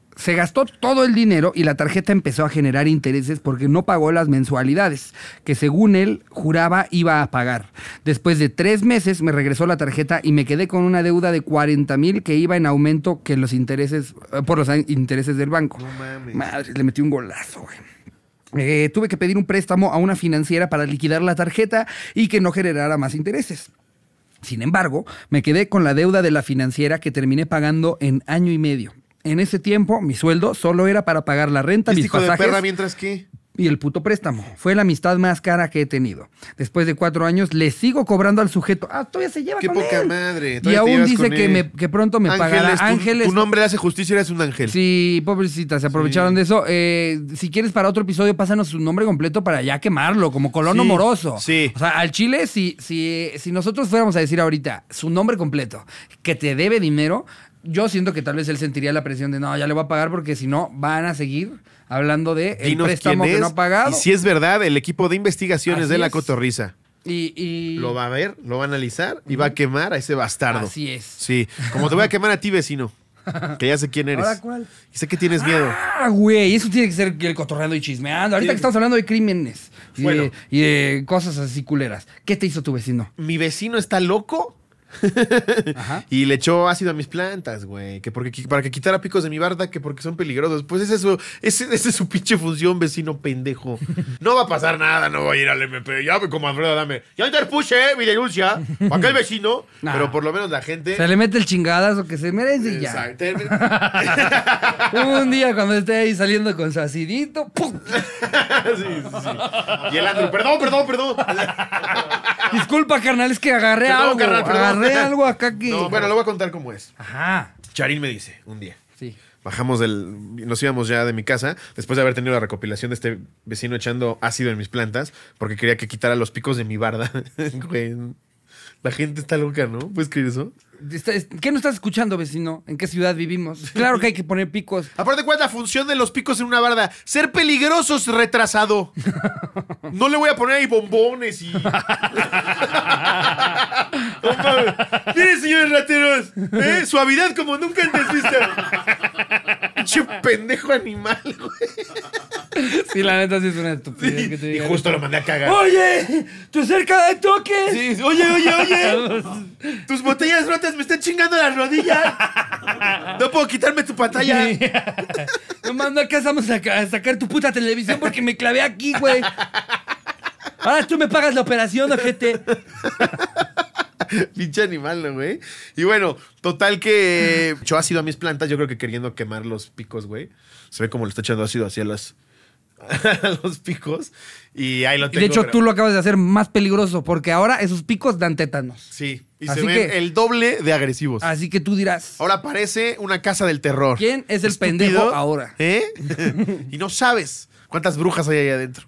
se gastó todo el dinero y la tarjeta empezó a generar intereses porque no pagó las mensualidades que según él juraba iba a pagar. Después de tres meses me regresó la tarjeta y me quedé con una deuda de 40 mil que iba en aumento que los intereses, eh, por los intereses del banco. Madre, le metí un golazo, eh, tuve que pedir un préstamo a una financiera para liquidar la tarjeta y que no generara más intereses. Sin embargo, me quedé con la deuda de la financiera que terminé pagando en año y medio. En ese tiempo, mi sueldo solo era para pagar la renta, mis pasajes. mientras que y el puto préstamo. Fue la amistad más cara que he tenido. Después de cuatro años le sigo cobrando al sujeto. Ah, todavía se lleva Qué poca madre. Y aún dice que, pronto me pagará. ángeles. Tu nombre hace justicia, eres un ángel. Sí, pobrecita, se aprovecharon de eso. Eh, si quieres para otro episodio, pásanos su nombre completo para ya quemarlo, como colono moroso. Sí. O sea, al Chile, si, si, si nosotros fuéramos a decir ahorita su nombre completo, que te debe dinero, yo siento que tal vez él sentiría la presión de no, ya le voy a pagar porque si no van a seguir hablando de el préstamo que no ha pagado. Y si es verdad, el equipo de investigaciones de la cotorriza. Y, lo va a ver, lo va a analizar y va a quemar a ese bastardo. Así es. Sí, como te voy a quemar a ti, vecino. Que ya sé quién eres. ¿Ahora cuál? Y sé que tienes miedo. Ah, güey, eso tiene que ser el cotorreando y chismeando. Ahorita que estamos hablando de crímenes y de cosas así culeras. ¿Qué te hizo tu vecino? Mi vecino está loco y le echó ácido a mis plantas, güey. Que porque para que quitara picos de mi barda, que porque son peligrosos. Pues esa es su, ese, es su pinche función, vecino pendejo. no va a pasar nada, no voy a ir al MP. Ya, como Alfredo, dame. Ya interpuse eh, mi denuncia. Para aquel vecino. Pero por lo menos la gente. Se le mete el chingadazo que se merece Exacto. ya. Un día cuando esté ahí saliendo con su acidito. sí, sí, sí. Y el perdón, perdón, perdón. Disculpa, carnal, es que agarré algo algo acá que. No, bueno, lo voy a contar cómo es. Ajá. Charín me dice un día. Sí. Bajamos del. Nos íbamos ya de mi casa, después de haber tenido la recopilación de este vecino echando ácido en mis plantas, porque quería que quitara los picos de mi barda. La gente está loca, ¿no? pues creer eso? ¿Qué no estás escuchando, vecino? ¿En qué ciudad vivimos? Claro que hay que poner picos. Aparte, ¿cuál es la función de los picos en una barda? Ser peligrosos, retrasado. No le voy a poner ahí bombones y... Oh, señores rateros, ¿eh? suavidad como nunca antes viste. pendejo animal, güey. Sí, la neta sí es una estupidez Y justo lo mandé a cagar. Oye, tú cerca de toques. Sí. Oye, oye, oye. Tus botellas rotas me están chingando las rodillas. No puedo quitarme tu pantalla. Sí. No mando acá a, a sacar tu puta televisión porque me clavé aquí, güey. Ahora tú me pagas la operación, ojete. Pinche animal, ¿no, güey? Y bueno, total que echó ácido a mis plantas, yo creo que queriendo quemar los picos, güey. Se ve como le está echando ácido hacia las... a los picos y ahí lo tengo. de hecho, tú lo acabas de hacer más peligroso porque ahora esos picos dan tétanos. Sí, y se ven el doble de agresivos. Así que tú dirás. Ahora parece una casa del terror. ¿Quién es el pendejo ahora? ¿Eh? y no sabes cuántas brujas hay ahí adentro.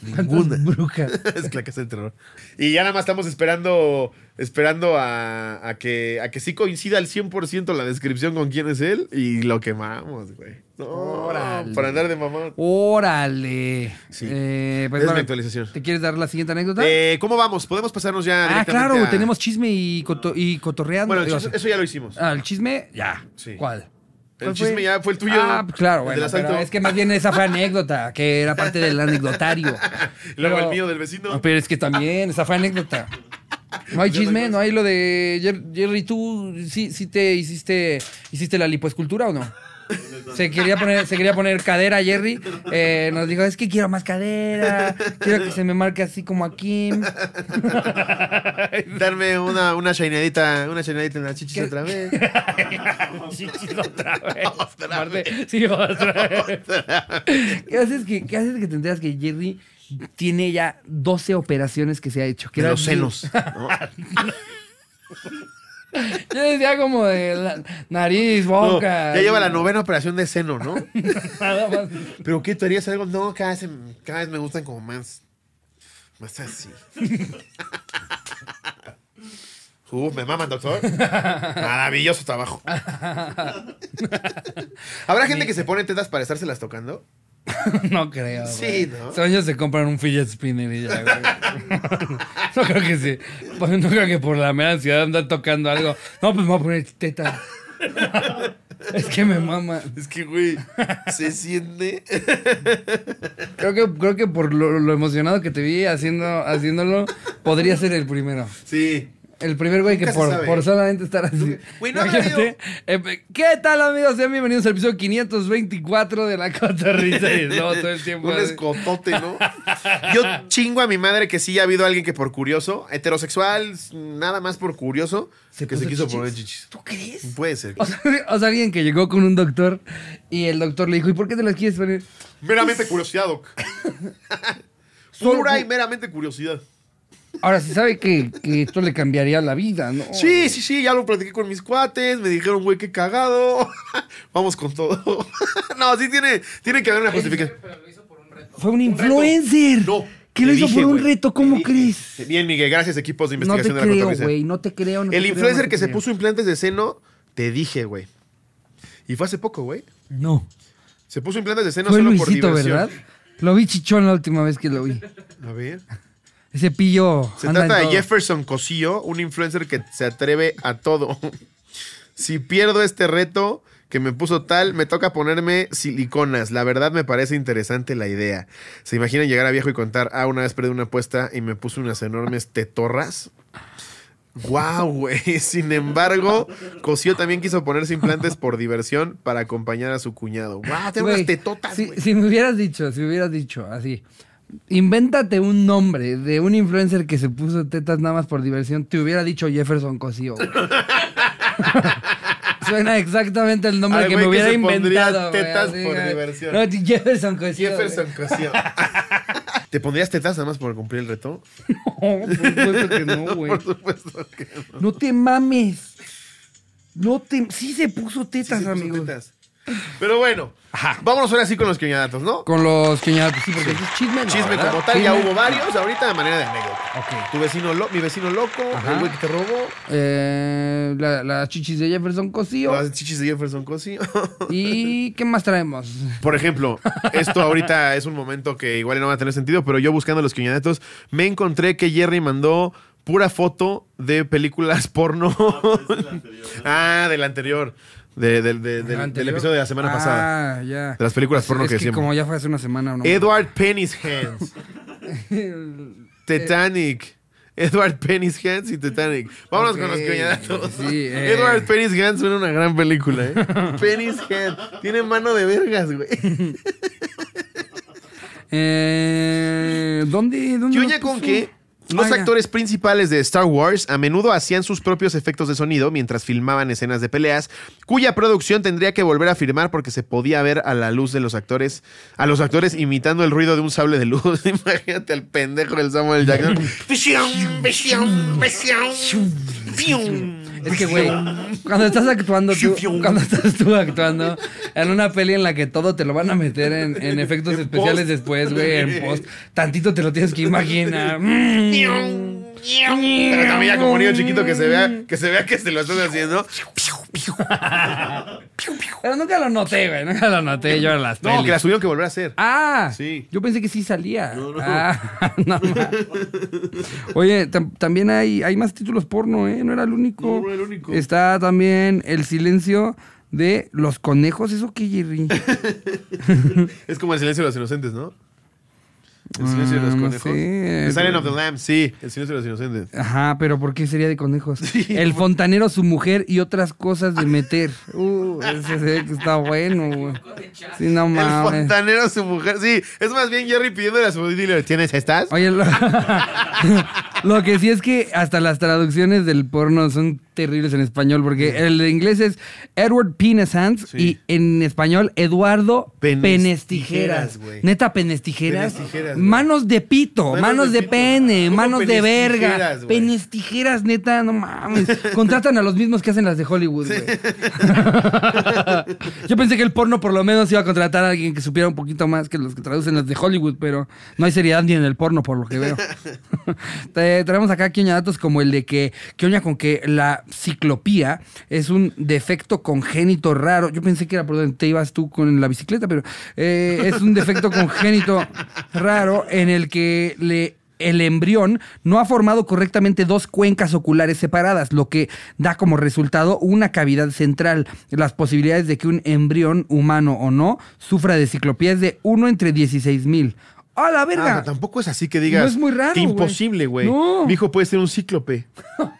Ninguna. Brujas. es la casa del terror. Y ya nada más estamos esperando esperando a, que, a que sí coincida al 100% la descripción con quién es él y lo quemamos, güey. Órale. para andar de mamón. Órale. Sí. Eh, pues, es actualización. ¿Te quieres dar la siguiente anécdota? Eh, ¿Cómo vamos? ¿Podemos pasarnos ya Ah, claro, tenemos chisme y, cotorreando. Bueno, eso, ya lo hicimos. Ah, el chisme, ya. ¿Cuál? El chisme ya fue el tuyo. Ah, pues, claro, bueno, es que más bien esa fue anécdota, que era parte del anecdotario. Luego el mío del vecino. Ah, pero es que también, esa fue anécdota. No hay chisme, no hay lo de Jerry, tú sí, sí te hiciste, hiciste la lipoescultura o no? Se quería poner, se quería poner cadera Jerry. Eh, nos dijo, es que quiero más cadera. Quiero que se me marque así como a Kim. Darme una, una shineadita, una shineadita en las chichis otra vez. chichis otra vez. Otra vez. Sí, otra vez. ¿Qué haces que, qué haces que tendrías que Jerry tiene ya 12 operaciones que se ha hecho. Que de los senos. Yo decía como de nariz, boca. ya lleva la novena operación de seno, ¿no? Pero ¿qué? teorías, harías algo? No, cada vez, cada me gustan como más. Más así. Uh, me maman, doctor. Maravilloso trabajo. ¿Habrá gente que se pone tetas para estárselas tocando? no creo. Sí, ¿no? Sueños se compran un fidget spinner y ya, no creo que sí. Pues, no creo que por la mera ansiedad anda tocando algo. No, pues me voy a poner teta. es que me mama. Es que, güey, se siente. creo, que, creo que por lo, lo, emocionado que te vi haciendo, haciéndolo, podría ser el primero. Sí. El primer güey que por, ¿eh? solamente estar así. Eh, ¿Qué tal, amigos? Sean bienvenidos al episodio 524 de La Cotorrisa. no, todo el tiempo. Un escotote, ¿no? Yo chingo a mi madre que sí ha habido alguien que por curioso, heterosexual, nada más por curioso, que se quiso poner chichis. ¿Tú crees? Puede ser. O sea, alguien que llegó con un doctor y el doctor le dijo, ¿y por qué te las quieres poner? Meramente curiosidad, doc. Pura y meramente curiosidad. Ahora, sí sabe que, esto le cambiaría la vida, ¿no? Sí, sí, sí, ya lo platiqué con mis cuates, me dijeron, güey, qué cagado. Vamos con todo. no, sí tiene, tiene que haber una justificación. Pero lo hizo por un reto. Fue un, influencer. No. ¿Qué lo hizo por un reto? ¿Cómo crees? Bien, Miguel, gracias equipos de investigación no te creo, güey, no te creo. el influencer que se puso implantes de seno, te dije, güey. Y fue hace poco, güey. No. Se puso implantes de seno fue solo Luisito, por diversión. ¿verdad? Lo vi chichón la última vez que lo vi. A ver. Ese pillo. Se trata de Jefferson Cosillo, un influencer que se atreve a todo. si pierdo este reto que me puso tal, me toca ponerme siliconas. La verdad me parece interesante la idea. ¿Se imaginan llegar a viejo y contar, ah, una vez perdí una apuesta y me puse unas enormes tetorras? ¡Wow, güey! Sin embargo, Cosío también quiso ponerse implantes por diversión para acompañar a su cuñado. ¡Guau, Tengo unas tetotas, si, si, me hubieras dicho, si me hubieras dicho así. Invéntate un nombre de un influencer que se puso tetas nada más por diversión. Te hubiera dicho Jefferson Cosío. Suena exactamente el nombre que me hubiera que hubiera pondría inventado. tetas por diversión. Jefferson Cosío. Jefferson Cosío. ¿Te pondrías tetas nada más por cumplir el reto? No, por supuesto que no, güey. Por supuesto que no. No te mames. No te... Sí se puso tetas, amigos. Pero bueno, Ajá. Vámonos ahora sí con los quiñadatos, ¿no? Con los quiñadatos, sí, porque es chisme. Chisme como tal, ya hubo varios, ahorita de manera de anécdota. Ok. Tu vecino, mi vecino loco, el güey que te robó. Eh, Las chichis de Jefferson Cosío. Las chichis de Jefferson Cosío. ¿Y qué más traemos? Por ejemplo, esto ahorita es un momento que igual no va a tener sentido, pero yo buscando los quiñadatos me encontré que Jerry mandó pura foto de películas porno. Pues ah, de la ah, del anterior. De, del episodio de la semana ah, pasada. Ah, ya. De las películas porno es que, Como ya fue hace una semana. No Edward Penny's Hands. Eh, Titanic. Edward Penny's Hands y Titanic. Vámonos con los coñadazos. Pues eh. Edward Penny's Hands fue una gran película, ¿eh? Penny's Hands. Tiene mano de vergas, güey. eh, ¿Dónde? dónde dónde con qué? Los actores principales de Star Wars a menudo hacían sus propios efectos de sonido mientras filmaban escenas de peleas, cuya producción tendría que volver a firmar porque se podía ver a la luz de los actores, a los actores imitando el ruido de un sable de luz. Imagínate al pendejo del Samuel Jackson. Es que, güey, cuando estás actuando tú, cuando estás tú actuando en una peli en la que todo te lo van a meter en, efectos especiales después, güey, en post, tantito te lo tienes que imaginar. Pero también como niño chiquito que se vea que se vea que se lo están haciendo. Pero nunca lo noté, güey. Nunca lo noté yo en las No, que las tuvieron que volver a hacer. Ah, Sí. yo pensé que sí salía. No, ah, Oye, también hay, hay más títulos porno, ¿eh? No era el único. era el único. Está también El silencio de los conejos. ¿Eso que Jerry? Es como el silencio de los inocentes, ¿no? El silencio de los mm, conejos. of the Lambs, sí. El silencio de los inocentes. Ajá, pero ¿por qué sería de conejos? el fontanero, su mujer y otras cosas de meter. Uh, ese se ve que está bueno, Sí, no El fontanero, su mujer. Sí, es más bien Jerry pidiéndole a su familia, ¿tienes estas? Oye, lo- Lo que sí es que hasta las traducciones del porno son terribles en español, porque el de inglés es Edward Penis Hands y en español Eduardo Penestijeras. güey. Neta, Penestijeras? manos de pito, manos, de, pene, manos de verga. Penestijeras, neta, no mames. Contratan a los mismos que hacen las de Hollywood, Yo pensé que el porno por lo menos iba a contratar a alguien que supiera un poquito más que los que traducen las de Hollywood, pero no hay seriedad ni en el porno, por lo que veo. Eh, traemos tenemos acá aquí datos como el de que, con que la ciclopía es un defecto congénito raro? Yo pensé que era por donde te ibas tú con la bicicleta, pero eh, es un defecto congénito raro en el que le el embrión no ha formado correctamente dos cuencas oculares separadas, lo que da como resultado una cavidad central. Las posibilidades de que un embrión, humano o no, sufra de ciclopía es de 1 entre 16.000. mil. ¡Ah, la verga! tampoco es así que digas. No es muy raro. Imposible, güey. Mi hijo puede ser un cíclope.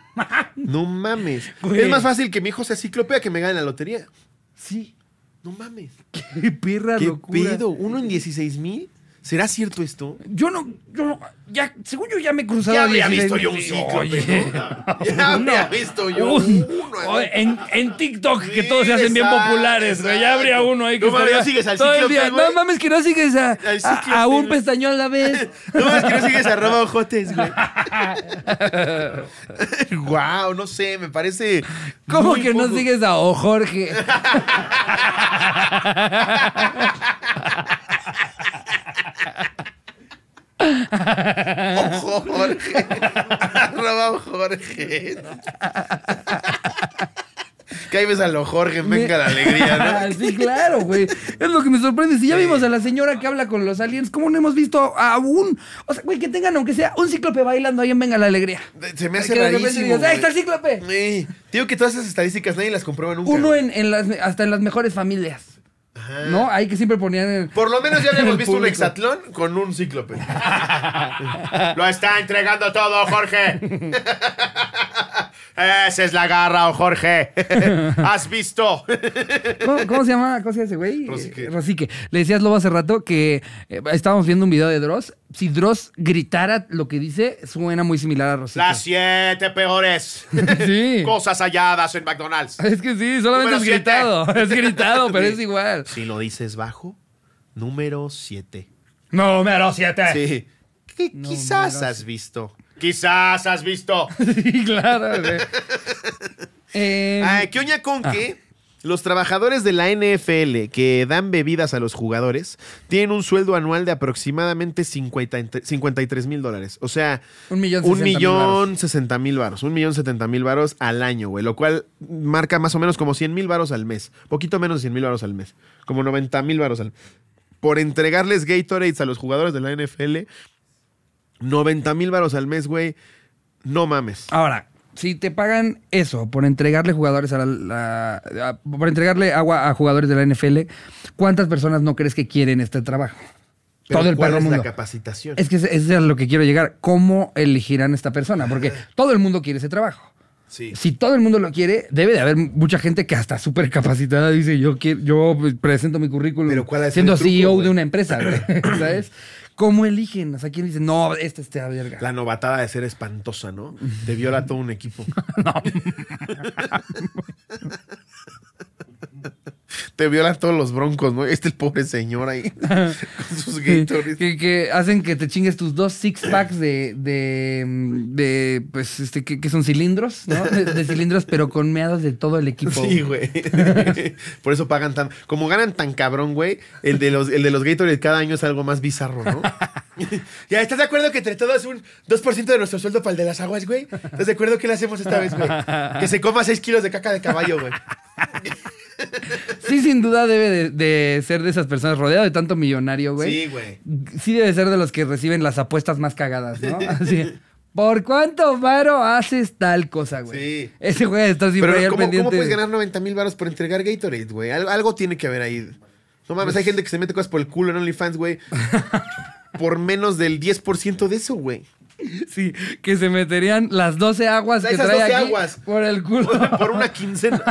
no mames. Es más fácil que mi hijo sea cíclope a que me gane la lotería. Sí. No mames. Qué perra ¿Qué locura. ¿Uno en 16 mil? ¿Será cierto esto? Yo no, yo no- ya, según yo ya me he cruzado. Ya había visto yo un ciclo, Ya había visto yo uno. en, TikTok, que todos se hacen bien populares, güey. Ya habría uno ahí que No mames, sigues al No mames, que no sigues a, a- un pestañón a la vez. No mames, que no sigues a RoboJotes, güey. Guau, no sé, me parece. ¿Cómo que no sigues a O Jorge? Ojo Jorge. Arroba Jorge. Que ahí ves a lo Jorge, venga la alegría, ¿no? Ah, sí, claro, güey. Es lo que me sorprende. Si ya vimos a la señora que habla con los aliens, ¿cómo no hemos visto aún? O sea, güey, que tengan, aunque sea un cíclope bailando ahí en Venga la Alegría. Se me hace rarísimo. Ahí está el cíclope. Sí. Digo que todas esas estadísticas nadie las comprueba nunca. Uno en, en las, hasta en las mejores familias. ¿No? Ahí que siempre ponían Por lo menos ya habíamos visto un hexatlón con un cíclope. lo está entregando todo, Jorge. Esa es la garra, oh, Jorge. Has visto. ¿Cómo, se llama? ¿Cómo se llama ese güey? Rosique. Eh, Rosique. Le decías Lobo hace rato que eh, estábamos viendo un video de Dross. Si Dross gritara lo que dice, suena muy similar a Rosique. Las siete peores cosas halladas en McDonald's. Es que sí, solamente es gritado. Es gritado, pero es igual. Si lo dices bajo, Número 7. Número siete! Sí. quizás has visto Quizás has visto. sí, claro. Eh, eh, ¿Qué oña con que los trabajadores de la NFL que dan bebidas a los jugadores tienen un sueldo anual de aproximadamente 50 53 mil dólares? O sea, un millón sesenta mil varos, un millón setenta mil varos al año, güey. Lo cual marca más o menos como 100 mil varos al mes. Poquito menos de 100 mil varos al mes. Como 90 mil varos al Por entregarles Gatorades a los jugadores de la NFL 90 mil varos al mes, güey. No mames. Ahora, si te pagan eso por entregarle jugadores a la, por entregarle agua a jugadores de la NFL, ¿cuántas personas no crees que quieren este trabajo? todo el es mundo. la capacitación? Es que es a lo que quiero llegar. ¿Cómo elegirán esta persona? Porque todo el mundo quiere ese trabajo. Sí. Si todo el mundo lo quiere, debe de haber mucha gente que hasta súper capacitada dice, yo, quiero, yo presento mi currículum siendo CEO e de una empresa, ¿sabes? ¿Cómo eligen? O sea, ¿quién dice, no, este está verga? La novatada de ser espantosa, ¿no? Te viola todo un equipo. te violan todos los broncos, ¿no? Este el pobre señor ahí con sus Gatorade. Que, hacen que te chingues tus dos six packs de, de, de pues, este, que, son cilindros, ¿no? De, cilindros, pero con meadas de todo el equipo. Sí, güey. Por eso pagan tan. Como ganan tan cabrón, güey, el de los, el de cada año es algo más bizarro, ¿no? ya, ¿estás de acuerdo que entre todos un 2% de nuestro sueldo para el de las aguas, güey? ¿Estás de acuerdo que le hacemos esta vez, güey? Que se coma 6 kilos de caca de caballo, güey sí, sin duda debe de, ser de esas personas rodeado de tanto millonario, güey. Sí, güey. Sí debe ser de los que reciben las apuestas más cagadas, ¿no? Así. ¿Por cuánto varo haces tal cosa, güey? Sí. Ese güey está siempre Pero, ¿cómo, ¿Cómo puedes ganar 90 mil varos por entregar Gatorade, güey? Algo, tiene que haber ahí. No mames, hay gente que se mete cosas por el culo en OnlyFans, güey. por menos del 10% de eso, güey. Sí, que se meterían las 12 aguas que trae aquí aguas. por el culo. Por una quincena.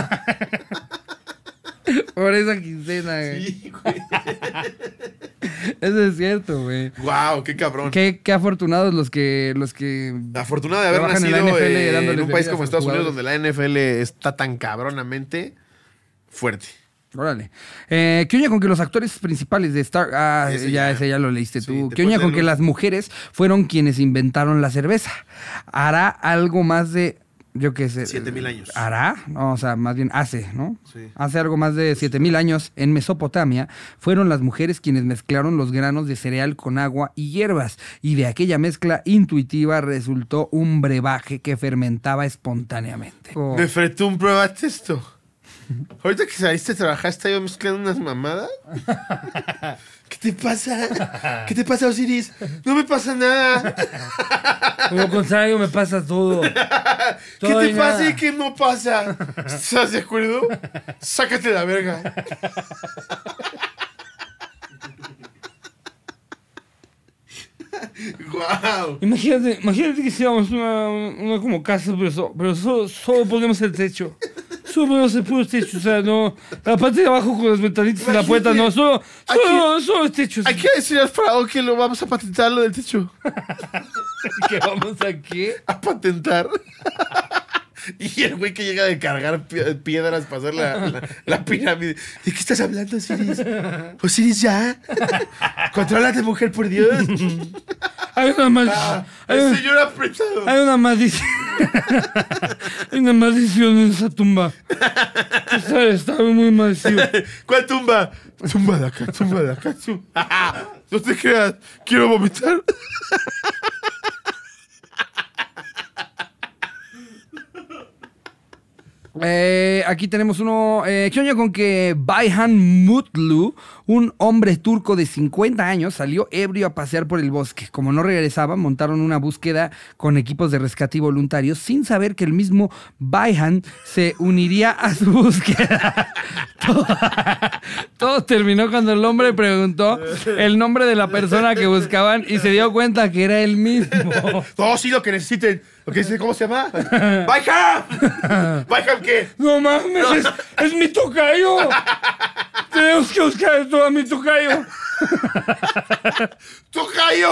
Por esa quincena, güey. Sí, güey. Eso es cierto, güey. Wow, qué cabrón. Qué, afortunados los que los que afortunado de haber nacido eh, en, un país como Estados Unidos donde la NFL está tan cabronamente fuerte. Órale. Eh, ¿Qué oña con que los actores principales de Star... Ah, ese ya, ese ya lo leíste tú. ¿Qué oña con que las mujeres fueron quienes inventaron la cerveza? ¿Hará algo más de yo qué sé. 7000 años. ¿Hará? o sea, más bien hace, ¿no? Sí. Hace algo más de 7000 años en Mesopotamia fueron las mujeres quienes mezclaron los granos de cereal con agua y hierbas y de aquella mezcla intuitiva resultó un brebaje que fermentaba espontáneamente. Oh. Me ¿De un probaste esto? Ahorita que saliste trabajaste yo mezclando unas mamadas. ¿Qué te pasa? ¿Qué te pasa, Osiris? No me pasa nada. Por lo contrario, me pasa todo. ¿Qué te pasa y qué no pasa? ¿Estás de acuerdo? Sácate la verga. Wow. Imagínate, imagínate que hiciéramos una, una como casa, pero, pero solo, solo ponemos el techo solo se puros este techos, o sea, no. La parte de abajo con las ventanitas y la puerta, no, solo, solo, aquí, solo techos. Hay que decir al Frao que lo vamos a patentar lo del techo. ¿Que vamos a qué? A patentar. Y el güey que llega de cargar piedras para hacer la, la, pirámide. ¿De qué estás hablando, Osiris? Siris, ya. Contrólate, mujer, por Dios. Hay una maldición. Ah, hay, señor apretado. Hay una maldición. hay una maldición en esa tumba. está muy maldición ¿Cuál tumba? Tumba de acá, tumba de acá. no te creas, quiero vomitar. Eh, aquí tenemos uno. Eh, con que Bayhan Mutlu, un hombre turco de 50 años, salió ebrio a pasear por el bosque? Como no regresaba, montaron una búsqueda con equipos de rescate y voluntarios sin saber que el mismo Bayhan se uniría a su búsqueda. todo, terminó cuando el hombre preguntó el nombre de la persona que buscaban y se dio cuenta que era él mismo. Todo sí lo que necesiten. Ok, ¿cómo se llama? ¡Baija! ¿Baija qué? No mames, no. Es, es, mi tocayo. Tenemos que buscar a mi tocayo. ¡Tocayo!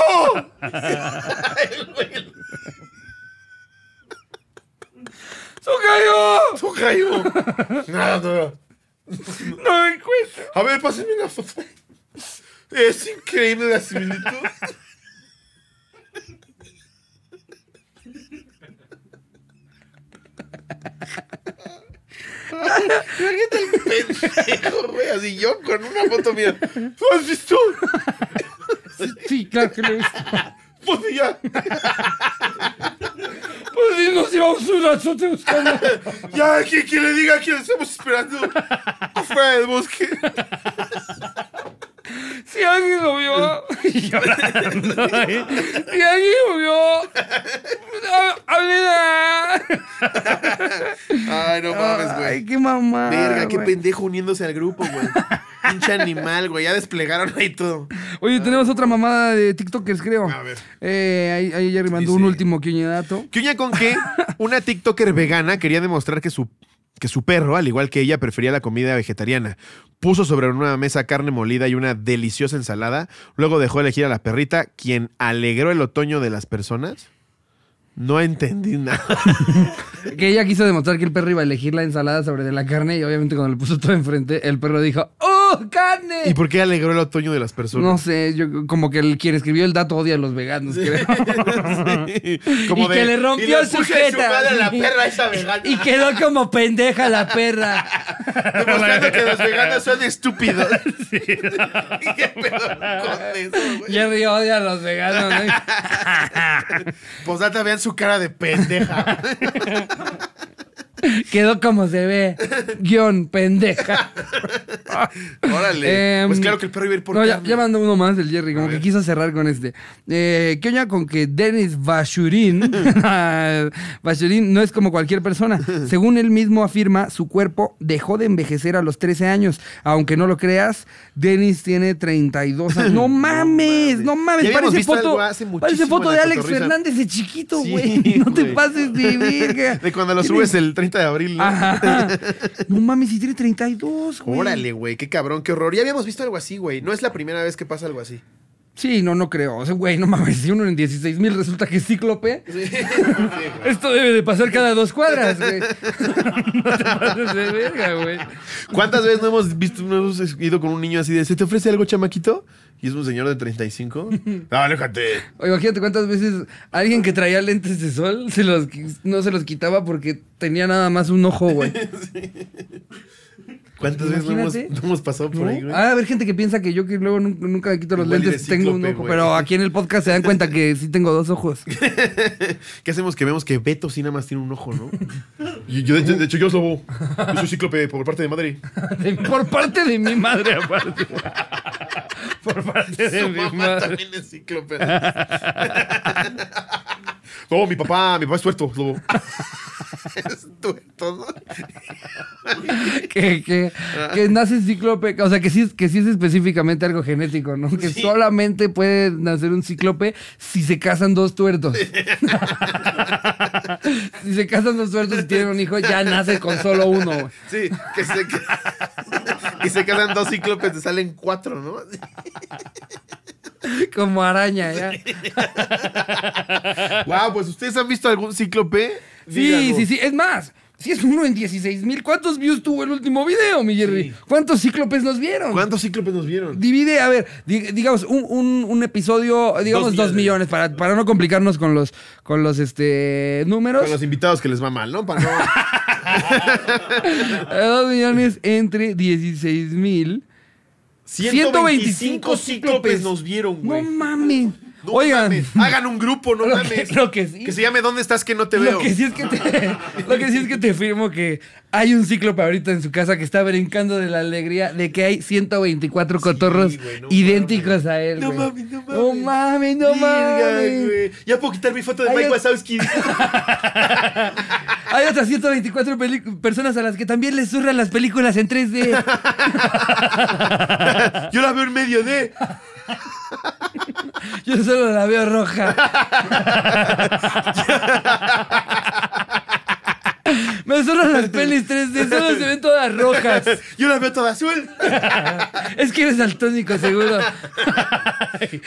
¡Tocayo! ¡Tocayo! Nada, no. No me encuentro. A ver, pásenme una foto. Es increíble la similitud. Imagínate el pendejo, güey. Así yo con una foto mía. ¿Lo has visto? Sí, claro que lo he visto. Pues ya. Pues sí, nos llevamos un azote buscando. Ya, que, que le diga que le estamos esperando afuera el bosque. Si alguien lo vio. Llorando. Si alguien lo vio. Ay, no mames, güey. Ay, qué mamá. Verga, qué pendejo uniéndose al grupo, güey. Pinche animal, güey. Ya desplegaron ahí todo. Oye, tenemos otra mamada de TikTokers, creo. A ver. Eh, ahí, ahí me mandó un último quiñedato. ¿Quiña con qué? Una TikToker vegana quería demostrar que su que su perro, al igual que ella, prefería la comida vegetariana puso sobre una mesa carne molida y una deliciosa ensalada, luego dejó elegir a la perrita, quien alegró el otoño de las personas. No entendí nada. que ella quiso demostrar que el perro iba a elegir la ensalada sobre la carne y obviamente cuando le puso todo enfrente, el perro dijo, ¡Carne! ¿Y por qué alegró el otoño de las personas? No sé, como que el, quien escribió el dato odia a los veganos, creo. y que le rompió su jeta. la perra esa vegana. Y quedó como pendeja la perra. Demostrando que los veganos son estúpidos. Yo ¿Qué pedo con eso, Jerry odia a los veganos, ¿no? Pues date vean su cara de pendeja. Quedó como se ve. Guión, pendeja. Órale. Em, pues claro que el perro iba a ir por no, ya, ya, uno más del Jerry, como que quiso cerrar con este. Eh, ¿Qué oña con que Dennis Bashurin? Bashurin no es como cualquier persona. Según él mismo afirma, su cuerpo dejó de envejecer a los 13 años. Aunque no lo creas, Dennis tiene 32 años. ¡No mames! ¡No mames! Parece foto, parece foto de Alex Fernández de chiquito, güey. no te pases de verga. De cuando lo subes el 30 de abril, ¿no? mames, si tiene 32, güey. Órale, güey, qué cabrón, qué horror. Ya habíamos visto algo así, güey. No es la primera vez que pasa algo así. Sí, no, no creo. O sea, güey, no mames, si uno en 16.000 mil resulta que es cíclope, esto debe de pasar cada dos cuadras, güey. no te pases de verga, güey. ¿Cuántas veces no hemos visto, no hemos ido con un niño así de, ¿se te ofrece algo, chamaquito? Y es un señor de 35. ¡No, aléjate! Oye, imagínate cuántas veces alguien que traía lentes de sol se los, no se los quitaba porque tenía nada más un ojo, güey. ¿Cuántas veces no hemos, pasado por ahí, Ah, a ver, gente que piensa que yo que luego nunca, me quito los lentes, tengo un ojo, pero aquí en el podcast se dan cuenta que sí tengo dos ojos. ¿Qué hacemos? Que vemos que Beto sí nada más tiene un ojo, ¿no? yo, de, hecho, yo soy Yo cíclope por parte de madre. por parte de mi madre, aparte. por parte de mi mamá madre. también es cíclope. No, mi papá, mi papá es tuerto, es tuerto, que, nace cíclope, o sea, que sí, que es específicamente algo genético, ¿no? Que solamente puede nacer un cíclope si se casan dos tuertos. si se casan dos tuertos y tienen un hijo, ya nace con solo uno. Sí, que se, se casan dos cíclopes, te salen cuatro, ¿no? Como araña, ya. wow, pues ustedes han visto algún cíclope. Sí, sí, sí. Es más, si es uno en 16 mil, ¿cuántos views tuvo el último video, mi Jerry? ¿Cuántos cíclopes nos vieron? ¿Cuántos cíclopes nos vieron? Divide, a ver, digamos, un, episodio, digamos, dos millones, para, para, no complicarnos con los, con los este, números. Con los invitados que les va mal, ¿no? Para no... Eh, dos millones entre 16 mil. 125, cíclopes nos vieron, güey. No mames. Oigan, hagan un grupo, no mames. Que, que, que se llame ¿Dónde estás que no te veo? Lo que sí es que te, que firmo que hay un para ahorita en su casa que está brincando de la alegría de que hay 124 cotorros idénticos a él. No mames, no mames. No mames, no mames. ya puedo quitar mi foto de Mike Wazowski. hay otras 124 personas a las que también les surran las películas en 3D. Yo las veo en medio de. Yo solo la veo roja. Me solo las pelis 3D, solo se ven todas rojas. Yo las veo todas azul. es que eres altónico, seguro.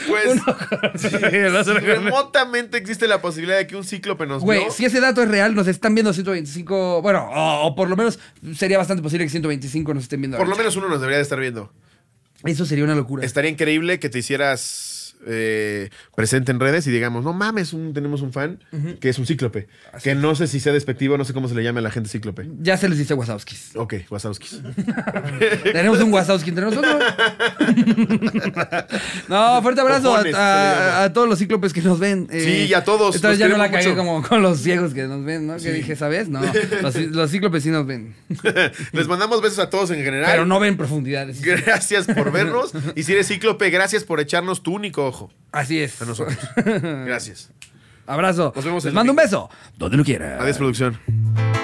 Pues, remotamente existe la posibilidad de que un cíclope nos Güey, si ese dato es real, nos están viendo 125, bueno, o, por lo menos sería bastante posible que 125 nos estén viendo. Por lo menos uno nos debería de estar viendo. Eso sería una locura. Estaría increíble que te hicieras eh, presente en redes y digamos, no mames, un, tenemos un fan que es un cíclope. que no sé si sea despectivo, no sé cómo se le llama a la gente cíclope. Ya se les dice Wasowskis. Ok, Wasowskis. tenemos un Wasowski entre nosotros. no, fuerte abrazo eh, a, todos los cíclopes que nos ven. Eh, sí, y a todos. Entonces ya no la caigo como con los ciegos que nos ven, ¿no? Que dije, ¿sabes? No, los, cíclopes sí nos ven. les mandamos besos a todos en general. Pero no ven profundidades. Gracias por vernos. Y si eres cíclope, gracias por echarnos tu único Así es. A nosotros. Gracias. Abrazo. Nos vemos. Les el mando un beso. Donde no quiera. Adiós, producción.